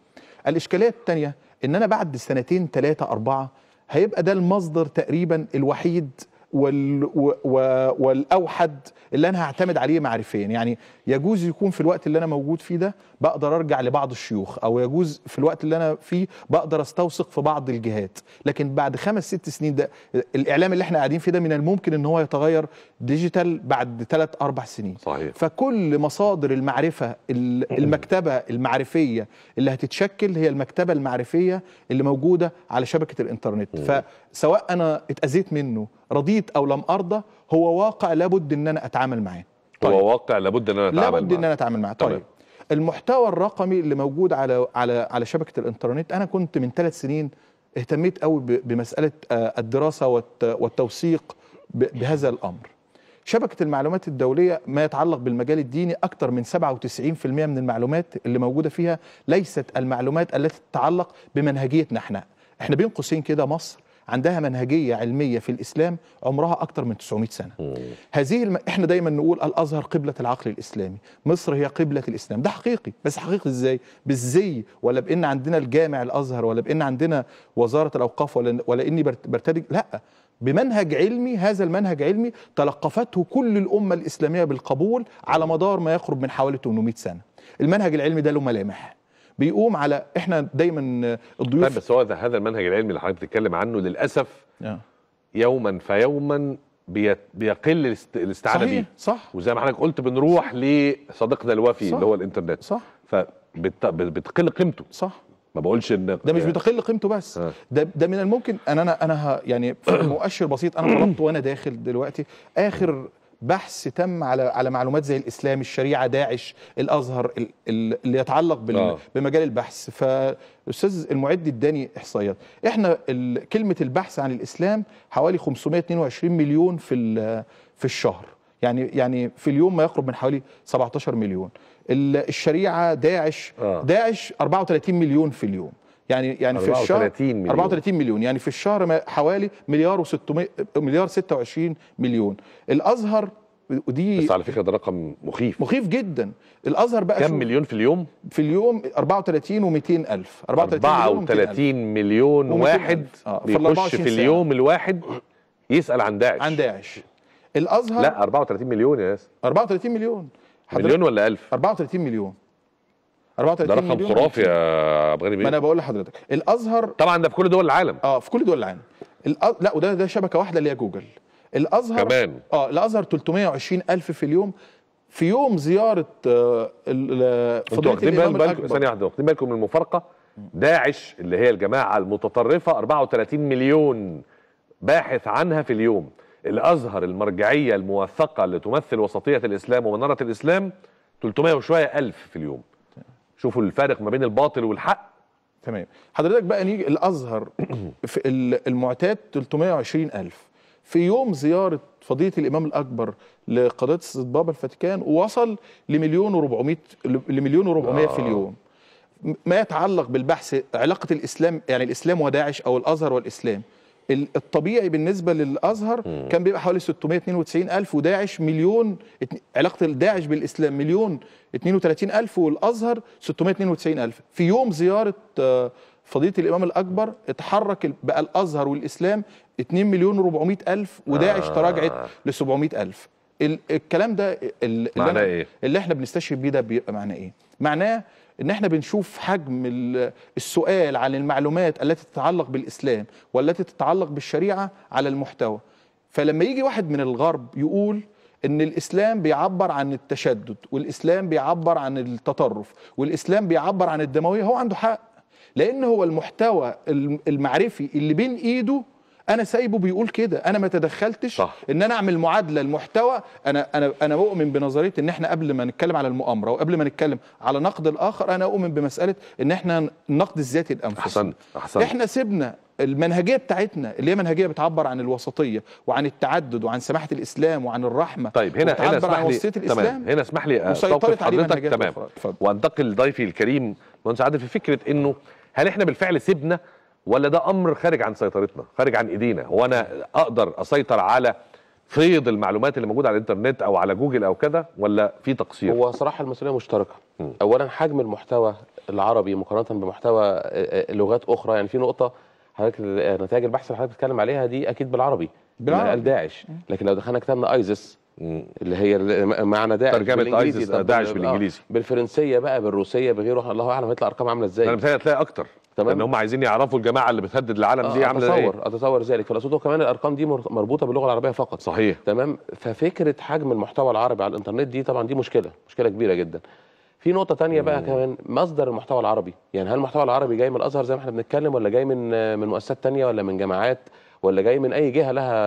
الاشكاليه الثانيه ان انا بعد سنتين ثلاثه اربعه هيبقى ده المصدر تقريبا الوحيد وال و... و... والاوحد اللي انا هعتمد عليه معرفيا يعني يجوز يكون في الوقت اللي انا موجود فيه ده بقدر ارجع لبعض الشيوخ او يجوز في الوقت اللي انا فيه بقدر استوثق في بعض الجهات لكن بعد خمس ست سنين ده الاعلام اللي احنا قاعدين فيه ده من الممكن ان هو يتغير ديجيتال بعد ثلاث اربع سنين صحيح. فكل مصادر المعرفه المكتبه المعرفيه اللي هتتشكل هي المكتبه المعرفيه اللي موجوده على شبكه الانترنت مم. فسواء انا اتاذيت منه رضيت او لم ارضى هو واقع لابد ان انا اتعامل معاه طيب. هو واقع لابد ان انا اتعامل معاه لابد ان انا اتعامل معاه طيب. طيب المحتوى الرقمي اللي موجود على على على شبكه الانترنت انا كنت من ثلاث سنين اهتميت قوي بمساله آه، الدراسه والتوثيق بهذا الامر شبكة المعلومات الدولية ما يتعلق بالمجال الديني أكثر من 97% من المعلومات اللي موجودة فيها ليست المعلومات التي تتعلق بمنهجيتنا احنا احنا بين قوسين كده مصر عندها منهجيه علميه في الاسلام عمرها اكثر من 900 سنه هذه الم... احنا دايما نقول الازهر قبله العقل الاسلامي مصر هي قبله الاسلام ده حقيقي بس حقيقي ازاي بالزي ولا بان عندنا الجامع الازهر ولا بان عندنا وزاره الاوقاف ولا ولا اني برتدي لا بمنهج علمي هذا المنهج علمي تلقفته كل الامه الاسلاميه بالقبول على مدار ما يقرب من حوالي 800 سنه المنهج العلمي ده له ملامح بيقوم على احنا دايما الضيوف طيب بس هو هذا المنهج العلمي اللي حضرتك بتتكلم عنه للاسف آه. يوما فيوما بيقل الاستعانه بيه صح وزي ما حضرتك قلت بنروح لصديقنا الوفي اللي هو الانترنت صح فبتقل قيمته صح ما بقولش ان ده مش يعني بتقل قيمته بس آه. ده ده من الممكن ان انا انا يعني مؤشر بسيط انا طلبت وانا داخل دلوقتي اخر بحث تم على على معلومات زي الاسلام الشريعه داعش الازهر اللي يتعلق بال آه. بمجال البحث فاستاذ المعد اداني احصائيات احنا كلمه البحث عن الاسلام حوالي 522 مليون في في الشهر يعني يعني في اليوم ما يقرب من حوالي 17 مليون الشريعه داعش آه. داعش 34 مليون في اليوم يعني يعني في الشهر 34 مليون 34 مليون يعني في الشهر حوالي مليار و600 مليار 26 مليون الازهر ودي بس على فكره ده رقم مخيف مخيف جدا الازهر بقى كم مليون في اليوم في اليوم 34 و200 الف 34 مليون واحد آه، بيخش في اليوم الواحد يسال عن داعش عن داعش الازهر لا 34 مليون يا ياسر 34 مليون مليون ولا 1000 34 مليون 34 ده رقم خرافي يا ابو غني ما انا بقول لحضرتك الازهر طبعا ده في كل دول العالم اه في كل دول العالم الأز... لا وده ده شبكه واحده اللي هي جوجل الازهر كمان اه الازهر 320 الف في اليوم في يوم زياره آه انتوا واخدين بالكم ثانيه واحده واخدين بالكم من المفارقه داعش اللي هي الجماعه المتطرفه 34 مليون باحث عنها في اليوم الازهر المرجعيه الموثقه اللي تمثل وسطيه الاسلام ومناره الاسلام 300 وشويه الف في اليوم شوفوا الفارق ما بين الباطل والحق تمام حضرتك بقى نيجي الازهر في المعتاد 320000 في يوم زياره فضيله الامام الاكبر لقضية بابا الفاتيكان وصل لمليون و400 لمليون و400 في آه. اليوم ما يتعلق بالبحث علاقه الاسلام يعني الاسلام وداعش او الازهر والاسلام الطبيعي بالنسبه للازهر كان بيبقى حوالي 692 الف وداعش مليون علاقه داعش بالاسلام مليون 32 الف والازهر 692 الف في يوم زياره آه، فضيله الامام الاكبر اتحرك بقى الازهر والاسلام 2 مليون و400 الف وداعش آه. تراجعت ل 700 الف الكلام ده اللي, معناه إيه؟ اللي احنا بنستشهد بيه ده بيبقى معناه ايه معناه ان احنا بنشوف حجم السؤال عن المعلومات التي تتعلق بالاسلام والتي تتعلق بالشريعه على المحتوى فلما يجي واحد من الغرب يقول ان الاسلام بيعبر عن التشدد والاسلام بيعبر عن التطرف والاسلام بيعبر عن الدمويه هو عنده حق لان هو المحتوى المعرفي اللي بين ايده انا سايبه بيقول كده انا ما تدخلتش صح. ان انا اعمل معادله المحتوى انا انا انا بؤمن بنظريه ان احنا قبل ما نتكلم على المؤامره وقبل ما نتكلم على نقد الاخر انا اؤمن بمساله ان احنا النقد الذاتي الانفس احسنت احسنت احنا سيبنا المنهجيه بتاعتنا اللي هي منهجيه بتعبر عن الوسطيه وعن التعدد وعن سماحه الاسلام وعن الرحمه طيب هنا هنا اسمح لي تمام هنا اسمح لي استوقف آه، حضرتك تمام وانتقل لضيفي الكريم مهندس عادل في فكره انه هل احنا بالفعل سيبنا ولا ده امر خارج عن سيطرتنا خارج عن ايدينا هو انا اقدر اسيطر على فيض المعلومات اللي موجوده على الانترنت او على جوجل او كذا ولا في تقصير هو صراحه المسؤوليه مشتركه م. اولا حجم المحتوى العربي مقارنه بمحتوى لغات اخرى يعني في نقطه حضرتك نتائج البحث اللي حضرتك بتتكلم عليها دي اكيد بالعربي بالعربي قال داعش لكن لو دخلنا كتابنا ايزس اللي هي معنى داعش ترجمه ايزس داعش بالانجليزي آه، بالفرنسيه بقى بالروسيه بغيره الله اعلم هيطلع ارقام عامله ازاي انا بتهيألي هتلاقي اكتر تمام ان هم عايزين يعرفوا الجماعه اللي بتهدد العالم دي آه، عامله ايه اتصور اتصور ذلك فالاقصد كمان الارقام دي مربوطه باللغه العربيه فقط صحيح تمام ففكره حجم المحتوى العربي على الانترنت دي طبعا دي مشكله مشكله كبيره جدا في نقطه تانية بقى كمان مصدر المحتوى العربي يعني هل المحتوى العربي جاي من الازهر زي ما احنا بنتكلم ولا جاي من من مؤسسات تانية ولا من جماعات ولا جاي من اي جهه لها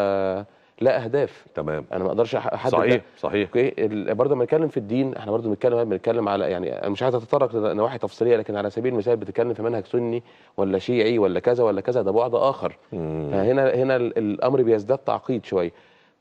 لا اهداف تمام انا ما اقدرش احدد صحيح ده. صحيح اوكي برضه لما نتكلم في الدين احنا برضه بنتكلم بنتكلم على يعني انا مش عايز اتطرق لنواحي تفصيليه لكن على سبيل المثال بتتكلم في منهج سني ولا شيعي ولا كذا ولا كذا ده بعد اخر مم. فهنا هنا الامر بيزداد تعقيد شويه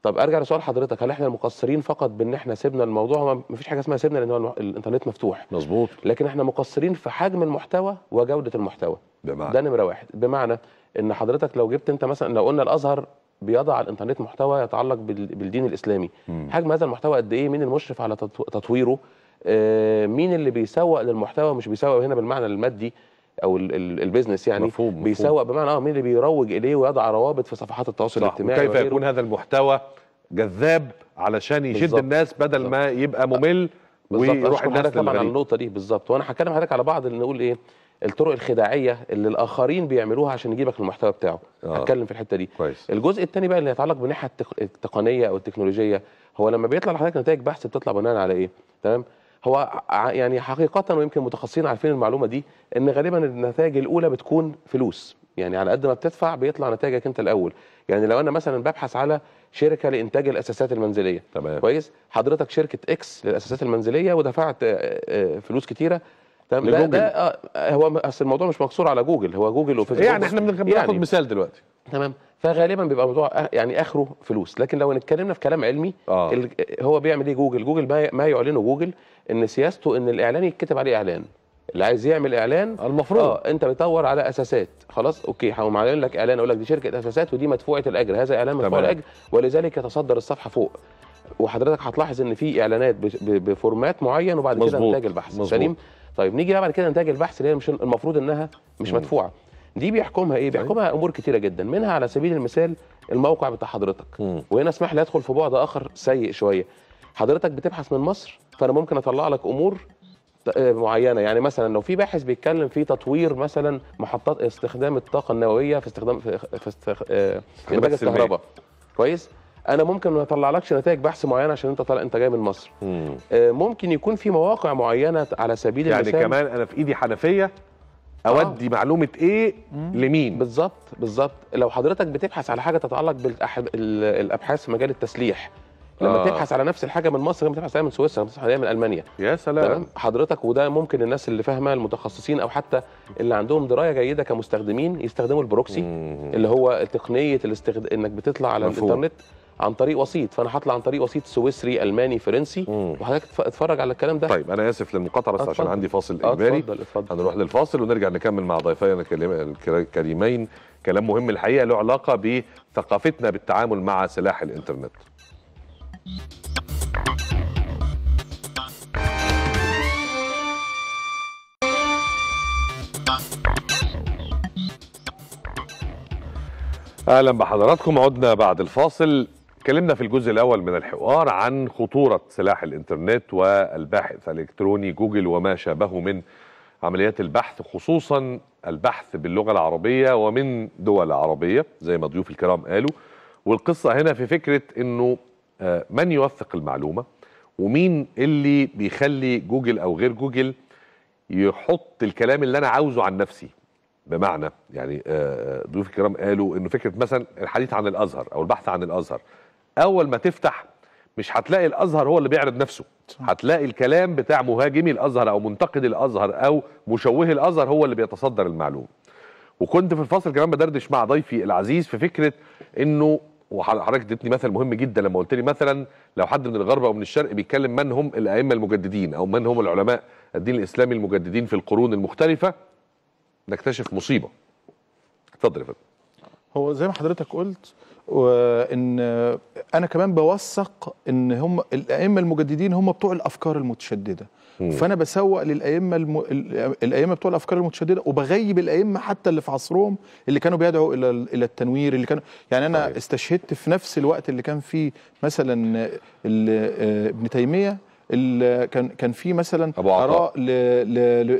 طب ارجع لسؤال حضرتك هل احنا المقصرين فقط بان احنا سيبنا الموضوع ما فيش حاجه اسمها سيبنا لان هو الانترنت مفتوح مظبوط لكن احنا مقصرين في حجم المحتوى وجوده المحتوى بمعنى ده نمره واحد بمعنى ان حضرتك لو جبت انت مثلا لو قلنا الازهر بيضع على الانترنت محتوى يتعلق بالدين الاسلامي مم. حجم هذا المحتوى قد ايه مين المشرف على تطويره آه، مين اللي بيسوق للمحتوى مش بيسوق هنا بالمعنى المادي او البيزنس يعني مفهوم مفهوم. بيسوق بمعنى اه مين اللي بيروج اليه ويضع روابط في صفحات التواصل الاجتماعي وكيف يكون هذا المحتوى جذاب علشان يشد بالزبط. الناس بدل بالزبط. ما يبقى ممل ويروح الناس طبعا على النقطه دي بالظبط وانا هتكلم حضرتك على بعض اللي نقول ايه الطرق الخداعيه اللي الاخرين بيعملوها عشان يجيبك المحتوى بتاعه آه. هتكلم في الحته دي كويس. الجزء الثاني بقى اللي يتعلق بالناحيه التقنيه او التكنولوجيه هو لما بيطلع لحضرتك نتائج بحث بتطلع بناء على ايه تمام هو يعني حقيقه ويمكن متخصصين عارفين المعلومه دي ان غالبا النتائج الاولى بتكون فلوس يعني على قد ما بتدفع بيطلع نتائجك انت الاول يعني لو انا مثلا ببحث على شركه لانتاج الاساسات المنزليه تمام كويس حضرتك شركه اكس للاساسات المنزليه ودفعت فلوس كتيره تمام ده, ده آه، هو اصل الموضوع مش مقصور على جوجل هو جوجل وفيسبوك يعني احنا بناخد يعني مثال دلوقتي تمام فغالبا بيبقى موضوع يعني اخره فلوس لكن لو اتكلمنا في كلام علمي آه. هو بيعمل ايه جوجل جوجل ما, ما يعلنه جوجل ان سياسته ان الاعلان يتكتب عليه اعلان اللي عايز يعمل اعلان المفروض اه انت بتدور على اساسات خلاص اوكي هقوم عامل لك اعلان اقول لك دي شركه اساسات ودي مدفوعه الاجر هذا اعلان مدفوع الاجر ولذلك يتصدر الصفحه فوق وحضرتك هتلاحظ ان في اعلانات بفورمات معين وبعد مزبوط. كده نتاج البحث مزبوط. سليم طيب نيجي بقى بعد كده نتاج البحث اللي هي مش المفروض انها مش مدفوعه دي بيحكمها ايه طيب. بيحكمها امور كتيره جدا منها على سبيل المثال الموقع بتاع حضرتك وهنا اسمح لي ادخل في بعد اخر سيء شويه حضرتك بتبحث من مصر فانا ممكن اطلع لك امور آه، معينه يعني مثلا لو في باحث بيتكلم في تطوير مثلا محطات استخدام الطاقه النوويه في استخدام في, في, في آه، انتاج الكهرباء كويس انا ممكن ما اطلعلكش نتائج بحث معينه عشان انت طالع انت جاي من مصر مم. آه، ممكن يكون في مواقع معينه على سبيل يعني المثال يعني كمان انا في ايدي حنفيه اودي آه. معلومه ايه مم. لمين بالظبط بالظبط لو حضرتك بتبحث على حاجه تتعلق بالابحاث في مجال التسليح لما آه. تبحث على نفس الحاجه من مصر لما تبحث عليها من سويسرا لما تبحث عليها من المانيا يا سلام حضرتك وده ممكن الناس اللي فاهمه المتخصصين او حتى اللي عندهم درايه جيده كمستخدمين يستخدموا البروكسي مم. اللي هو تقنيه الاستخد... انك بتطلع على مفهوم. الانترنت عن طريق وسيط فانا هطلع عن طريق وسيط سويسري الماني فرنسي وحضرتك اتفرج على الكلام ده طيب انا اسف للمقاطعه بس عشان عندي فاصل اجباري اتفضل اتفضل هنروح للفاصل ونرجع نكمل مع ضيفينا الكريمين كلام مهم الحقيقه له علاقه بثقافتنا بالتعامل مع سلاح الانترنت اهلا بحضراتكم عدنا بعد الفاصل اتكلمنا في الجزء الاول من الحوار عن خطوره سلاح الانترنت والباحث الالكتروني جوجل وما شابه من عمليات البحث خصوصا البحث باللغه العربيه ومن دول عربيه زي ما ضيوف الكرام قالوا والقصه هنا في فكره انه آه، من يوثق المعلومه ومين اللي بيخلي جوجل او غير جوجل يحط الكلام اللي انا عاوزه عن نفسي بمعنى يعني آه، آه، ضيوف الكرام قالوا انه فكره مثلا الحديث عن الازهر او البحث عن الازهر اول ما تفتح مش هتلاقي الازهر هو اللي بيعرض نفسه هتلاقي الكلام بتاع مهاجمي الازهر او منتقد الازهر او مشوه الازهر هو اللي بيتصدر المعلومه وكنت في الفصل كمان بدردش مع ضيفي العزيز في فكره انه وحضرتك اديتني مثل مهم جدا لما قلت لي مثلا لو حد من الغرب او من الشرق بيتكلم من هم الائمه المجددين او من هم العلماء الدين الاسلامي المجددين في القرون المختلفه نكتشف مصيبه اتفضل يا فندم هو زي ما حضرتك قلت وان انا كمان بوثق ان هم الائمه المجددين هم بتوع الافكار المتشدده مم. فانا بسوق للائمه الم... الائمه بتوع الافكار المتشدده وبغيب الائمه حتى اللي في عصرهم اللي كانوا بيدعوا الى الى التنوير اللي كانوا يعني انا طيب. استشهدت في نفس الوقت اللي كان فيه مثلا آه، ابن تيميه كان كان في مثلا اراء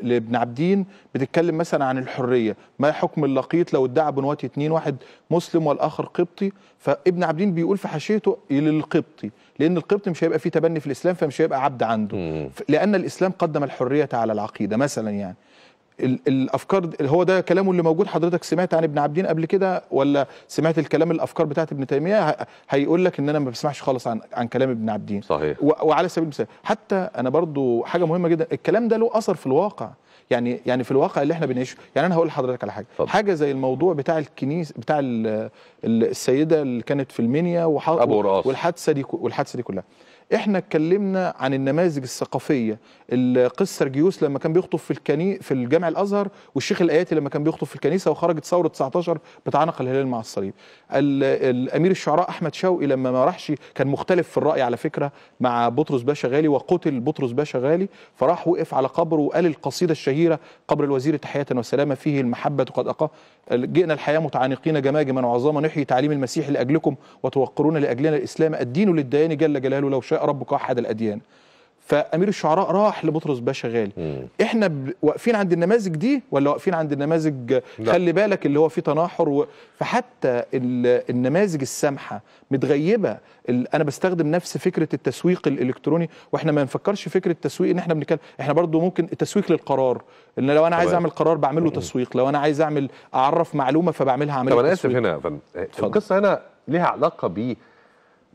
لابن عابدين بتتكلم مثلا عن الحريه ما حكم اللقيط لو ادعى بنواتي اتنين واحد مسلم والاخر قبطي فابن عابدين بيقول في حاشيته للقبطي لان القبط مش هيبقى فيه تبني في الاسلام فمش هيبقى عبد عنده لان الاسلام قدم الحريه على العقيده مثلا يعني الافكار هو ده كلامه اللي موجود حضرتك سمعت عن ابن عابدين قبل كده ولا سمعت الكلام الافكار بتاعت ابن تيميه هيقول لك ان انا ما بسمعش خالص عن عن كلام ابن عابدين صحيح وعلى سبيل المثال حتى انا برضو حاجه مهمه جدا الكلام ده له اثر في الواقع يعني يعني في الواقع اللي احنا بنعيشه يعني انا هقول لحضرتك على حاجه طب. حاجه زي الموضوع بتاع الكنيس بتاع السيده اللي كانت في المنيا والحادثه دي والحادثه دي كلها احنا اتكلمنا عن النماذج الثقافيه القس سرجيوس لما كان بيخطب في الكني في الجامع الازهر والشيخ الاياتي لما كان بيخطب في الكنيسه وخرجت ثوره 19 بتعانق الهلال مع الصليب الامير الشعراء احمد شوقي لما ما راحش كان مختلف في الراي على فكره مع بطرس باشا غالي وقتل بطرس باشا غالي فراح وقف على قبره وقال القصيده الشهيره قبر الوزير تحيه وسلامه فيه المحبه قد اقام جئنا الحياة متعانقين جماجما عظاما نحيي تعليم المسيح لأجلكم وتوقرون لأجلنا الإسلام الدين للديان جل جلاله لو شاء ربك أحد الأديان فامير الشعراء راح لبطرس باشا غالي مم. احنا واقفين عند النماذج دي ولا واقفين عند النماذج خلي بالك اللي هو فيه تناحر و... فحتى النماذج السامحه متغيبه انا بستخدم نفس فكره التسويق الالكتروني واحنا ما نفكرش فكره التسويق ان احنا بنتكلم احنا برضو ممكن التسويق للقرار ان لو انا طبعا. عايز اعمل قرار بعمل له تسويق لو انا عايز اعمل اعرف معلومه فبعملها عمليه طب انا اسف هنا فن... القصه هنا ليها علاقه بيه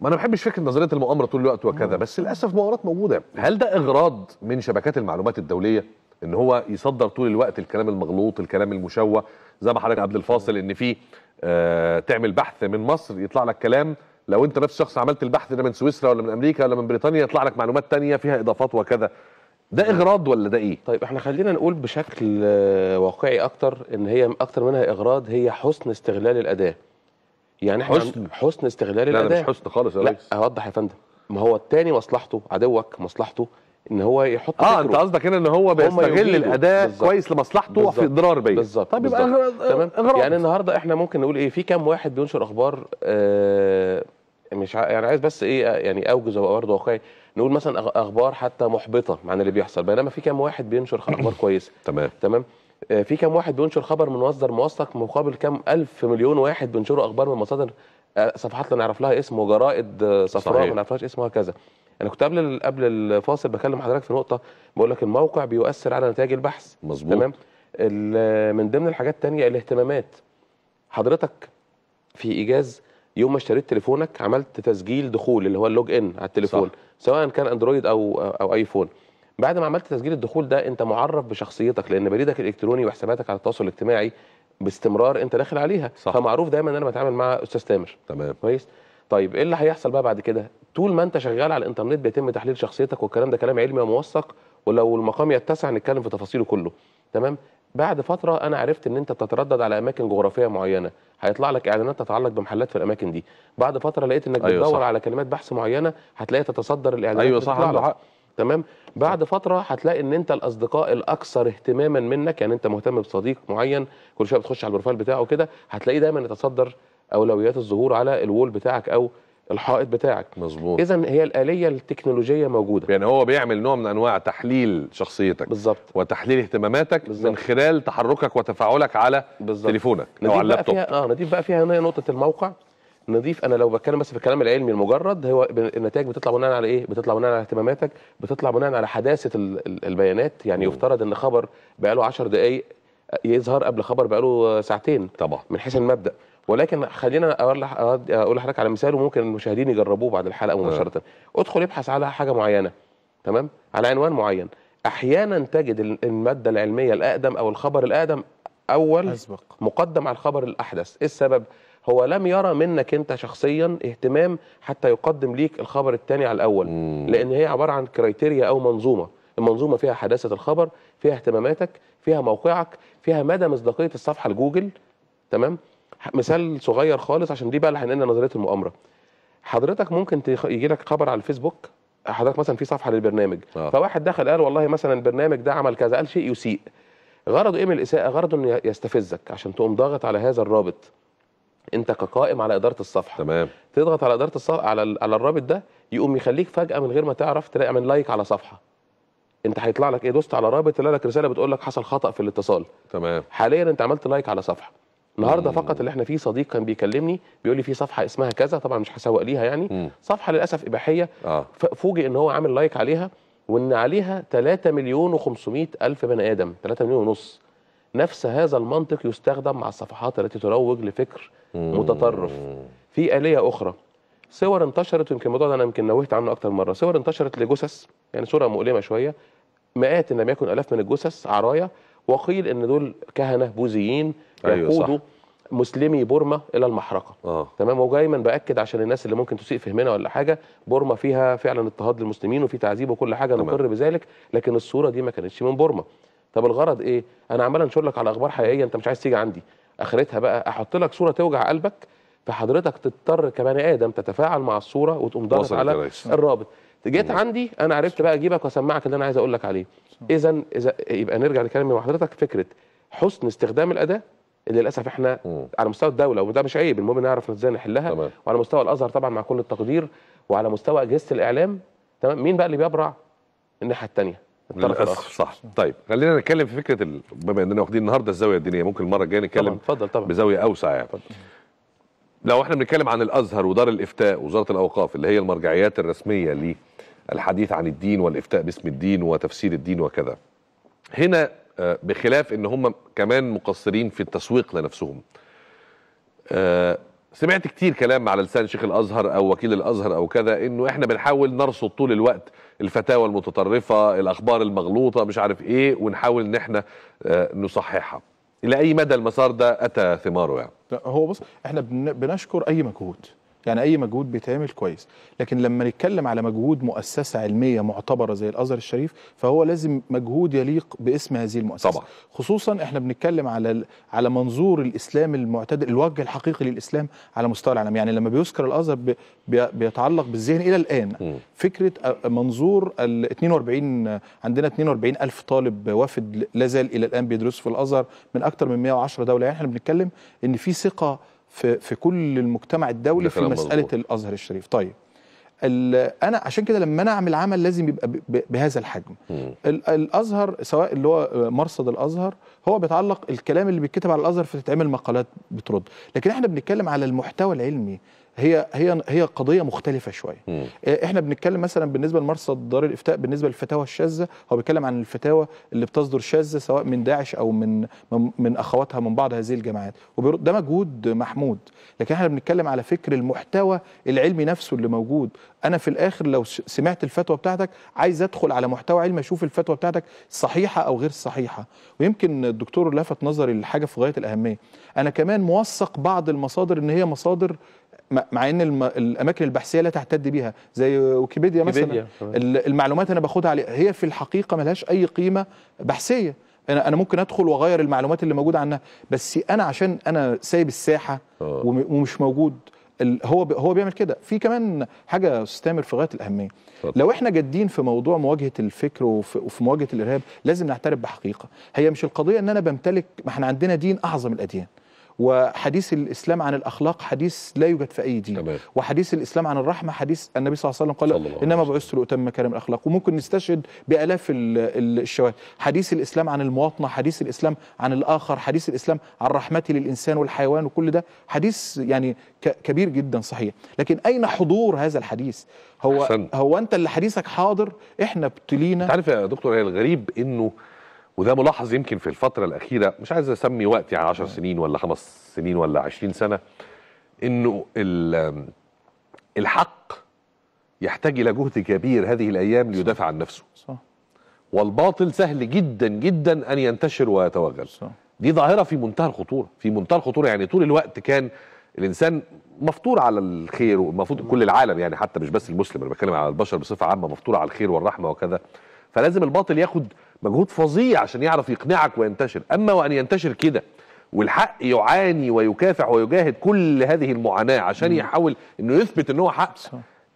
ما انا ما بحبش فكره نظريه المؤامره طول الوقت وكذا بس للاسف مؤامرات موجوده هل ده اغراض من شبكات المعلومات الدوليه ان هو يصدر طول الوقت الكلام المغلوط الكلام المشوه زي ما حضرتك قبل الفاصل ان في آه تعمل بحث من مصر يطلع لك كلام لو انت نفس الشخص عملت البحث ده من سويسرا ولا من امريكا ولا من بريطانيا يطلع لك معلومات تانية فيها اضافات وكذا ده اغراض ولا ده ايه طيب احنا خلينا نقول بشكل آه، واقعي اكتر ان هي اكتر منها اغراض هي حسن استغلال الاداه يعني احنا حسن حسن استغلال لا الاداء لا مش حسن خالص يا ريس لا اوضح يا فندم ما هو التاني مصلحته عدوك مصلحته ان هو يحط اه انت قصدك هنا ان هو بيستغل الاداء كويس لمصلحته في اضرار بيه بالظبط طب يبقى تمام يعني النهارده احنا ممكن نقول ايه في كام واحد بينشر اخبار آه مش ع... يعني عايز بس ايه يعني اوجز وابقى برضه واقعي نقول مثلا اخبار حتى محبطه عن اللي بيحصل بينما في كام واحد بينشر اخبار كويسه تمام تمام آه، في كام واحد بينشر خبر من مصدر موثق مقابل كام ألف مليون واحد بينشروا أخبار من مصادر آه، صفحات لا نعرف لها اسم وجرائد آه، صفراء ما نعرفهاش اسمها كذا انا كنت قبل قبل الفاصل بكلم حضرتك في نقطه بقول لك الموقع بيؤثر على نتائج البحث مظبوط تمام من ضمن الحاجات الثانيه الاهتمامات حضرتك في ايجاز يوم ما اشتريت تليفونك عملت تسجيل دخول اللي هو اللوج ان على التليفون صح. سواء كان اندرويد او او ايفون بعد ما عملت تسجيل الدخول ده انت معرف بشخصيتك لان بريدك الالكتروني وحساباتك على التواصل الاجتماعي باستمرار انت داخل عليها صح. فمعروف دايما ان انا بتعامل مع استاذ تامر تمام كويس طيب ايه اللي هيحصل بقى بعد كده طول ما انت شغال على الانترنت بيتم تحليل شخصيتك والكلام ده كلام علمي وموثق ولو المقام يتسع نتكلم في تفاصيله كله تمام بعد فتره انا عرفت ان انت بتتردد على اماكن جغرافيه معينه هيطلع لك اعلانات تتعلق بمحلات في الاماكن دي بعد فتره لقيت انك أيوة بتدور صح. على كلمات بحث معينه هتلاقي تتصدر الاعلانات ايوه صح عنده حق تمام بعد فتره هتلاقي ان انت الاصدقاء الاكثر اهتماما منك يعني انت مهتم بصديق معين كل شويه بتخش على البروفايل بتاعه كده هتلاقيه دايما يتصدر اولويات الظهور على الوول بتاعك او الحائط بتاعك مظبوط اذا هي الاليه التكنولوجيه موجوده يعني هو بيعمل نوع من انواع تحليل شخصيتك بالظبط وتحليل اهتماماتك بالزبط. من خلال تحركك وتفاعلك على بالزبط. تليفونك او على اللابتوب اه نضيف بقى فيها هنا نقطه الموقع نضيف انا لو بتكلم بس في الكلام العلمي المجرد هو النتائج بتطلع بناء على ايه؟ بتطلع بناء على اهتماماتك، بتطلع بناء على حداثه البيانات، يعني مم. يفترض ان خبر بقاله 10 دقائق يظهر قبل خبر بقاله ساعتين طبعا من حيث المبدا ولكن خلينا اقول لحضرتك على مثال وممكن المشاهدين يجربوه بعد الحلقه مباشره. ادخل ابحث على حاجه معينه تمام؟ على عنوان معين. احيانا تجد الماده العلميه الاقدم او الخبر الاقدم اول أسبق. مقدم على الخبر الاحدث، ايه السبب؟ هو لم يرى منك انت شخصيا اهتمام حتى يقدم ليك الخبر الثاني على الاول مم. لان هي عباره عن كريتيريا او منظومه المنظومه فيها حداثه الخبر فيها اهتماماتك فيها موقعك فيها مدى مصداقيه الصفحه لجوجل تمام مثال صغير خالص عشان دي بقى اللي هنقلنا نظريه المؤامره حضرتك ممكن يجي لك خبر على الفيسبوك حضرتك مثلا في صفحه للبرنامج آه. فواحد دخل قال والله مثلا البرنامج ده عمل كذا قال شيء يسيء غرضه ايه من الاساءه غرضه انه يستفزك عشان تقوم ضاغط على هذا الرابط انت كقائم على اداره الصفحه تمام تضغط على اداره الصفحه على على الرابط ده يقوم يخليك فجاه من غير ما تعرف تلاقي من لايك على صفحه انت هيطلع لك ايه دوست على رابط تلاقي لك رساله بتقول لك حصل خطا في الاتصال تمام حاليا انت عملت لايك على صفحه النهارده فقط اللي احنا فيه صديق كان بيكلمني بيقول لي في صفحه اسمها كذا طبعا مش هسوق ليها يعني مم. صفحه للاسف اباحيه آه. فوجئ ان هو عامل لايك عليها وان عليها 3 مليون و500 الف بني ادم 3 مليون ونص نفس هذا المنطق يستخدم مع الصفحات التي تروج لفكر متطرف في آلية أخرى صور انتشرت يمكن الموضوع ده انا يمكن نوهت عنه اكتر مره صور انتشرت لجثث يعني صوره مؤلمه شويه مئات ان لم يكن الاف من الجثث عرايا وقيل ان دول كهنه بوذيين يقودوا أيوة مسلمي بورما الى المحرقه آه. تمام ودايما باكد عشان الناس اللي ممكن تسيء فهمنا ولا حاجه بورما فيها فعلا اضطهاد للمسلمين وفي تعذيب وكل حاجه نقر بذلك لكن الصوره دي ما كانتش من بورما طب الغرض ايه انا عمال انشر لك على اخبار حقيقيه انت مش عايز تيجي عندي اخرتها بقى احط لك صوره توجع قلبك فحضرتك تضطر كبني ادم تتفاعل مع الصوره وتقوم ضاغط على الرابط جيت عندي انا عرفت بقى اجيبك واسمعك اللي انا عايز اقول لك عليه اذا اذا يبقى نرجع نتكلم مع حضرتك فكره حسن استخدام الاداه اللي للاسف احنا مم. على مستوى الدوله وده مش عيب المهم نعرف ازاي نحلها تمام. وعلى مستوى الازهر طبعا مع كل التقدير وعلى مستوى اجهزه الاعلام تمام مين بقى اللي بيبرع الناحيه الثانيه للاسف صح طيب خلينا نتكلم في فكره ال... بما اننا واخدين النهارده الزاويه الدينيه ممكن المره الجايه نتكلم اتفضل طبعا بزاويه اوسع يعني فضل. لو احنا بنتكلم عن الازهر ودار الافتاء وزاره الاوقاف اللي هي المرجعيات الرسميه للحديث عن الدين والافتاء باسم الدين وتفسير الدين وكذا هنا آه، بخلاف ان هم كمان مقصرين في التسويق لنفسهم آه، سمعت كتير كلام على لسان شيخ الازهر او وكيل الازهر او كذا انه احنا بنحاول نرصد طول الوقت الفتاوى المتطرفه الاخبار المغلوطه مش عارف ايه ونحاول ان احنا آه، نصححها الى اي مدى المسار ده اتى ثماره يعني هو بص احنا بنشكر اي مجهود يعني اي مجهود بيتعمل كويس لكن لما نتكلم على مجهود مؤسسه علميه معتبره زي الازهر الشريف فهو لازم مجهود يليق باسم هذه المؤسسه طبعا. خصوصا احنا بنتكلم على على منظور الاسلام المعتدل الوجه الحقيقي للاسلام على مستوى العالم يعني لما بيذكر الازهر بيتعلق بالذهن الى الان م. فكره منظور ال 42 عندنا 42 الف طالب وفد لا زال الى الان بيدرسوا في الازهر من اكثر من 110 دوله يعني احنا بنتكلم ان في ثقه في في كل المجتمع الدولي في مساله مزبوط. الازهر الشريف طيب انا عشان كده لما انا اعمل عمل لازم يبقى بهذا الحجم مم. الازهر سواء اللي هو مرصد الازهر هو بيتعلق الكلام اللي بيتكتب على الازهر فتتعمل مقالات بترد لكن احنا بنتكلم على المحتوى العلمي هي هي هي قضيه مختلفه شويه آه، احنا بنتكلم مثلا بالنسبه لمرصد دار الافتاء بالنسبه للفتاوى الشاذه هو بيتكلم عن الفتاوى اللي بتصدر شاذه سواء من داعش او من من اخواتها من بعض هذه الجماعات وده مجهود محمود لكن احنا بنتكلم على فكر المحتوى العلمي نفسه اللي موجود انا في الاخر لو سمعت الفتوى بتاعتك عايز ادخل على محتوى علمي اشوف الفتوى بتاعتك صحيحه او غير صحيحه ويمكن الدكتور لفت نظري لحاجه في غايه الاهميه انا كمان موثق بعض المصادر ان هي مصادر مع ان الاماكن البحثيه لا تعتد بها زي ويكيبيديا مثلا المعلومات انا باخدها عليها هي في الحقيقه ملهاش اي قيمه بحثيه انا انا ممكن ادخل واغير المعلومات اللي موجوده عنها بس انا عشان انا سايب الساحه آه. ومش موجود هو هو بيعمل كده في كمان حاجه تستمر في غايه الاهميه طبعا. لو احنا جادين في موضوع مواجهه الفكر وفي مواجهه الارهاب لازم نعترف بحقيقه هي مش القضيه ان انا بمتلك ما احنا عندنا دين اعظم الاديان وحديث الإسلام عن الأخلاق حديث لا يوجد في أي دين وحديث الإسلام عن الرحمة حديث النبي صلى الله عليه وسلم قال إنما بعثت لأتم مكارم الأخلاق وممكن نستشهد بألاف الشواهد حديث الإسلام عن المواطنة حديث الإسلام عن الآخر حديث الإسلام عن رحمة للإنسان والحيوان وكل ده حديث يعني كبير جدا صحيح لكن أين حضور هذا الحديث هو, حسن. هو أنت اللي حديثك حاضر إحنا ابتلينا تعرف يا دكتور الغريب إنه وده ملاحظ يمكن في الفترة الأخيرة مش عايز أسمي وقت يعني 10 سنين ولا خمس سنين ولا 20 سنة إنه الحق يحتاج إلى جهد كبير هذه الأيام ليدافع عن نفسه صح. والباطل سهل جدا جدا أن ينتشر ويتوغل صح. دي ظاهرة في منتهى الخطورة في منتهى الخطورة يعني طول الوقت كان الإنسان مفطور على الخير والمفروض كل العالم يعني حتى مش بس المسلم أنا بتكلم على البشر بصفة عامة مفطور على الخير والرحمة وكذا فلازم الباطل ياخد مجهود فظيع عشان يعرف يقنعك وينتشر اما وان ينتشر كده والحق يعاني ويكافح ويجاهد كل هذه المعاناه عشان يحاول انه يثبت ان هو حق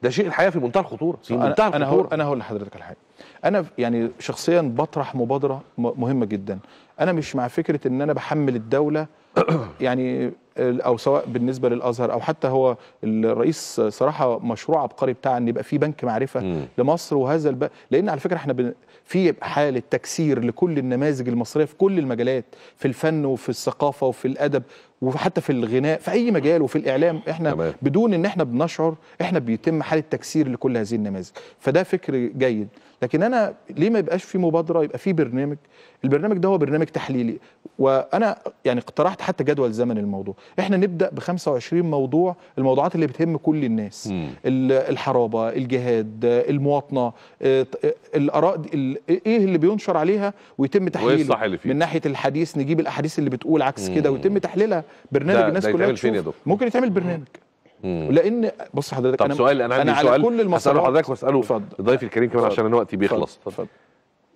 ده شيء الحقيقه في منتهى الخطوره في منتهى الخطوره انا هقول انا هقول لحضرتك الحقيقه انا يعني شخصيا بطرح مبادره مهمه جدا انا مش مع فكره ان انا بحمل الدوله يعني او سواء بالنسبه للازهر او حتى هو الرئيس صراحه مشروع عبقري بتاع ان يبقى في بنك معرفه م. لمصر وهذا الب... لان على فكره احنا بن... في حاله تكسير لكل النماذج المصريه في كل المجالات في الفن وفي الثقافه وفي الادب وحتى في الغناء في اي مجال وفي الاعلام احنا تمام. بدون ان احنا بنشعر احنا بيتم حاله تكسير لكل هذه النماذج فده فكر جيد لكن انا ليه ما يبقاش في مبادره يبقى في برنامج البرنامج ده هو برنامج تحليلي وانا يعني اقترحت حتى جدول زمن الموضوع احنا نبدا ب 25 موضوع الموضوعات اللي بتهم كل الناس مم. الحرابه الجهاد المواطنه آه، آه، الاراء ايه اللي بينشر عليها ويتم تحليله من ناحيه الحديث نجيب الاحاديث اللي بتقول عكس كده ويتم تحليلها برنامج الناس كلها تشوف ممكن يتعمل برنامج مم. لان بص حضرتك طب أنا سؤال انا عندي أنا سؤال على كل المسارات هساله حضرتك واساله ضيفي الكريم كمان فضل. عشان انا وقتي بيخلص اتفضل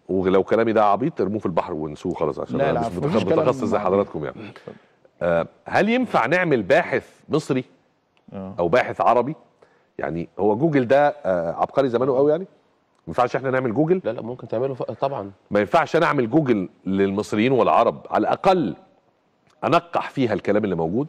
ولو كلامي ده عبيط ارموه في البحر ونسوه خلاص عشان لا انا مش متخصص زي حضراتكم يعني آه، هل ينفع نعمل باحث مصري آه. او باحث عربي يعني هو جوجل ده آه، عبقري زمانه قوي يعني ما ينفعش احنا نعمل جوجل لا لا ممكن تعمله طبعا ما ينفعش انا اعمل جوجل للمصريين والعرب على الاقل انقح فيها الكلام اللي موجود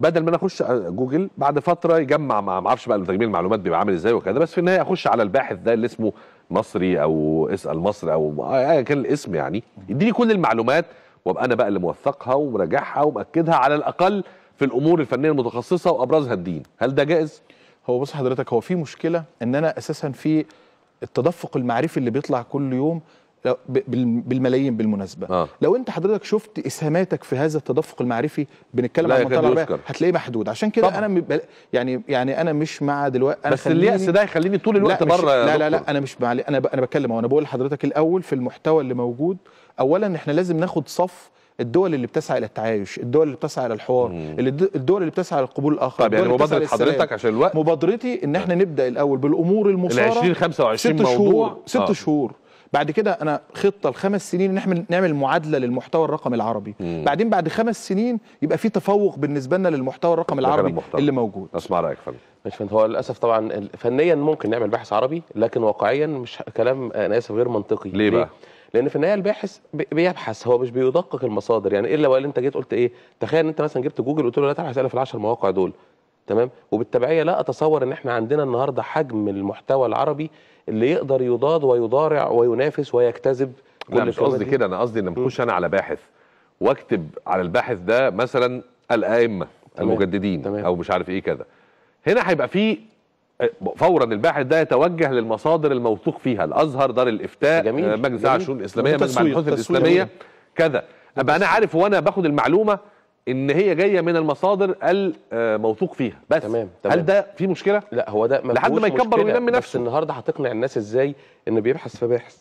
بدل ما انا اخش جوجل بعد فتره يجمع ما اعرفش بقى تجميع المعلومات بيبقى عامل ازاي وكده بس في النهايه اخش على الباحث ده اللي اسمه مصري او اسال مصر او ايا كان الاسم يعني يديني كل المعلومات وابقى انا بقى اللي موثقها ومراجعها ومأكدها على الاقل في الامور الفنيه المتخصصه وابرزها الدين هل ده جائز هو بص حضرتك هو في مشكله ان انا اساسا في التدفق المعرفي اللي بيطلع كل يوم لو بالملايين بالمناسبه آه. لو انت حضرتك شفت اسهاماتك في هذا التدفق المعرفي بنتكلم عن المنطقه العربيه هتلاقيه محدود عشان كده طبعا. انا يعني يعني انا مش مع دلوقتي أنا بس اليأس ده يخليني طول الوقت بره لا, لا لا لا انا مش مع انا ب... انا بتكلم وانا بقول لحضرتك الاول في المحتوى اللي موجود اولا احنا لازم ناخد صف الدول اللي بتسعى الى التعايش، الدول اللي بتسعى الى الحوار، الدول اللي بتسعى الى قبول الاخر طب يعني مبادره حضرتك عشان الوقت مبادرتي ان احنا طيب. نبدا الاول بالامور المثاره ال 20 25 ست موضوع شهور ست آه. شهور بعد كده انا خطه لخمس سنين ان احنا نعمل معادله للمحتوى الرقمي العربي مم. بعدين بعد خمس سنين يبقى في تفوق بالنسبه لنا للمحتوى الرقمي العربي اللي موجود اسمع رايك فندم مش فهمت هو للاسف طبعا فنيا ممكن نعمل بحث عربي لكن واقعيا مش كلام انا اسف غير منطقي ليه, ليه؟ بقى لان في النهايه الباحث بيبحث هو مش بيدقق المصادر يعني الا وقال انت جيت قلت ايه تخيل انت مثلا جبت جوجل وقلت له لا تبحث الا في العشر مواقع دول تمام وبالتبعيه لا اتصور ان احنا عندنا النهارده حجم المحتوى العربي اللي يقدر يضاد ويضارع وينافس ويجتذب لا مش قصدي كده انا قصدي ان مخش انا على باحث واكتب على الباحث ده مثلا الائمه المجددين تمام. او مش عارف ايه كذا هنا هيبقى في آه، فورا الباحث ده يتوجه للمصادر الموثوق فيها الازهر دار الافتاء آه، مجلس الشؤون الاسلاميه مجمع البحوث الاسلاميه كذا ابقى انا عارف وانا باخد المعلومه ان هي جايه من المصادر الموثوق فيها بس تمام, تمام. هل ده في مشكله لا هو ده لحد ما يكبر وينمي نفسه بس النهارده هتقنع الناس ازاي ان بيبحث في باحث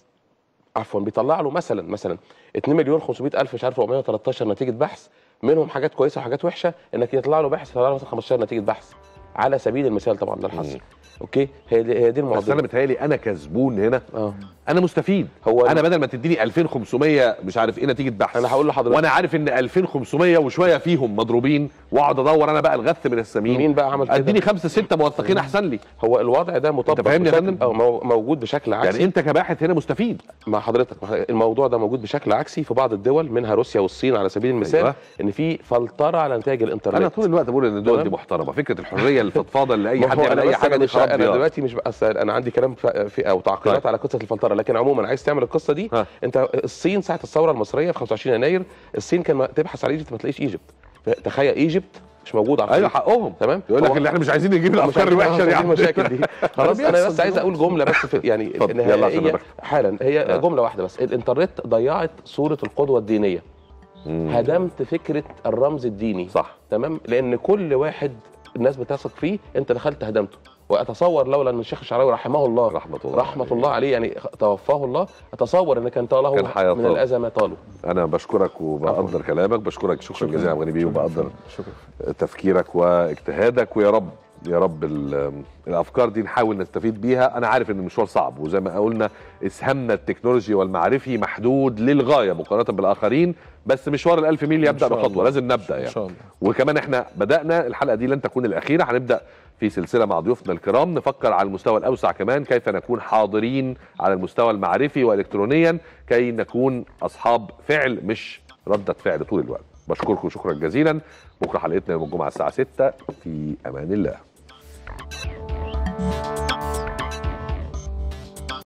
عفوا بيطلع له مثلا مثلا 2 مليون 500 الف مش عارف 413 نتيجه بحث منهم حاجات كويسه وحاجات وحشه انك يطلع له باحث يطلع له مثلا 15 نتيجه بحث على سبيل المثال طبعا ده الحصر اوكي هي دي, هي دي المعضله بس انا متهيألي انا كسبون هنا أوه. انا مستفيد هو انا بدل ما تديني 2500 مش عارف ايه نتيجه بحث انا هقول لحضرتك وانا عارف ان 2500 وشويه فيهم مضروبين واقعد ادور انا بقى الغث من السمين مين بقى عمل كده اديني خمسه سته موثقين احسن لي هو الوضع ده مطبق انت فاهمني بشكل موجود بشكل عكسي يعني انت كباحث هنا مستفيد مع حضرتك الموضوع ده موجود بشكل عكسي في بعض الدول منها روسيا والصين على سبيل المثال أيوة. ان في فلتره على نتائج الانترنت انا طول الوقت بقول ان الدول دي محترمه فكره الحريه هي الفضفاضه اللي اي حد يعمل اي حاجه دي خراب انا دلوقتي مش اصل انا عندي كلام في او تعقيبات طيب. على قصه الفلتره لكن عموما عايز تعمل القصه دي ها. انت الصين ساعه الثوره المصريه في 25 يناير الصين كان تبحث على ايجيبت ما تلاقيش ايجيبت تخيل ايجيبت مش موجود على ايوه حقهم تمام يقول لك اللي احنا مش عايزين نجيب الافكار الوحشه دي المشاكل دي خلاص انا بس عايز اقول جمله بس في يعني نهائيا حالا هي آه. جمله واحده بس الانترنت ضيعت صوره القدوه الدينيه هدمت فكره الرمز الديني صح تمام لان كل واحد الناس بتثق فيه انت دخلت هدمته واتصور لولا ان الشيخ الشعراوي رحمه الله رحمه الله رحمه الله عليه يعني توفاه الله اتصور ان كان طاله كان حياة من الاذى ما طاله انا بشكرك وبقدر كلامك بشكرك شكرا جزيلا يا ابو نبيل وبقدر شكرا. تفكيرك واجتهادك ويا رب يا رب الافكار دي نحاول نستفيد بيها انا عارف ان المشوار صعب وزي ما قلنا اسهامنا التكنولوجي والمعرفي محدود للغايه مقارنه بالاخرين بس مشوار ال1000 ميل يبدا بخطوه لازم نبدا يعني إن شاء الله. وكمان احنا بدانا الحلقه دي لن تكون الاخيره هنبدا في سلسله مع ضيوفنا الكرام نفكر على المستوى الاوسع كمان كيف نكون حاضرين على المستوى المعرفي والكترونيا كي نكون اصحاب فعل مش رده فعل طول الوقت بشكركم شكرا جزيلا بكره حلقتنا يوم الجمعه الساعه 6 في امان الله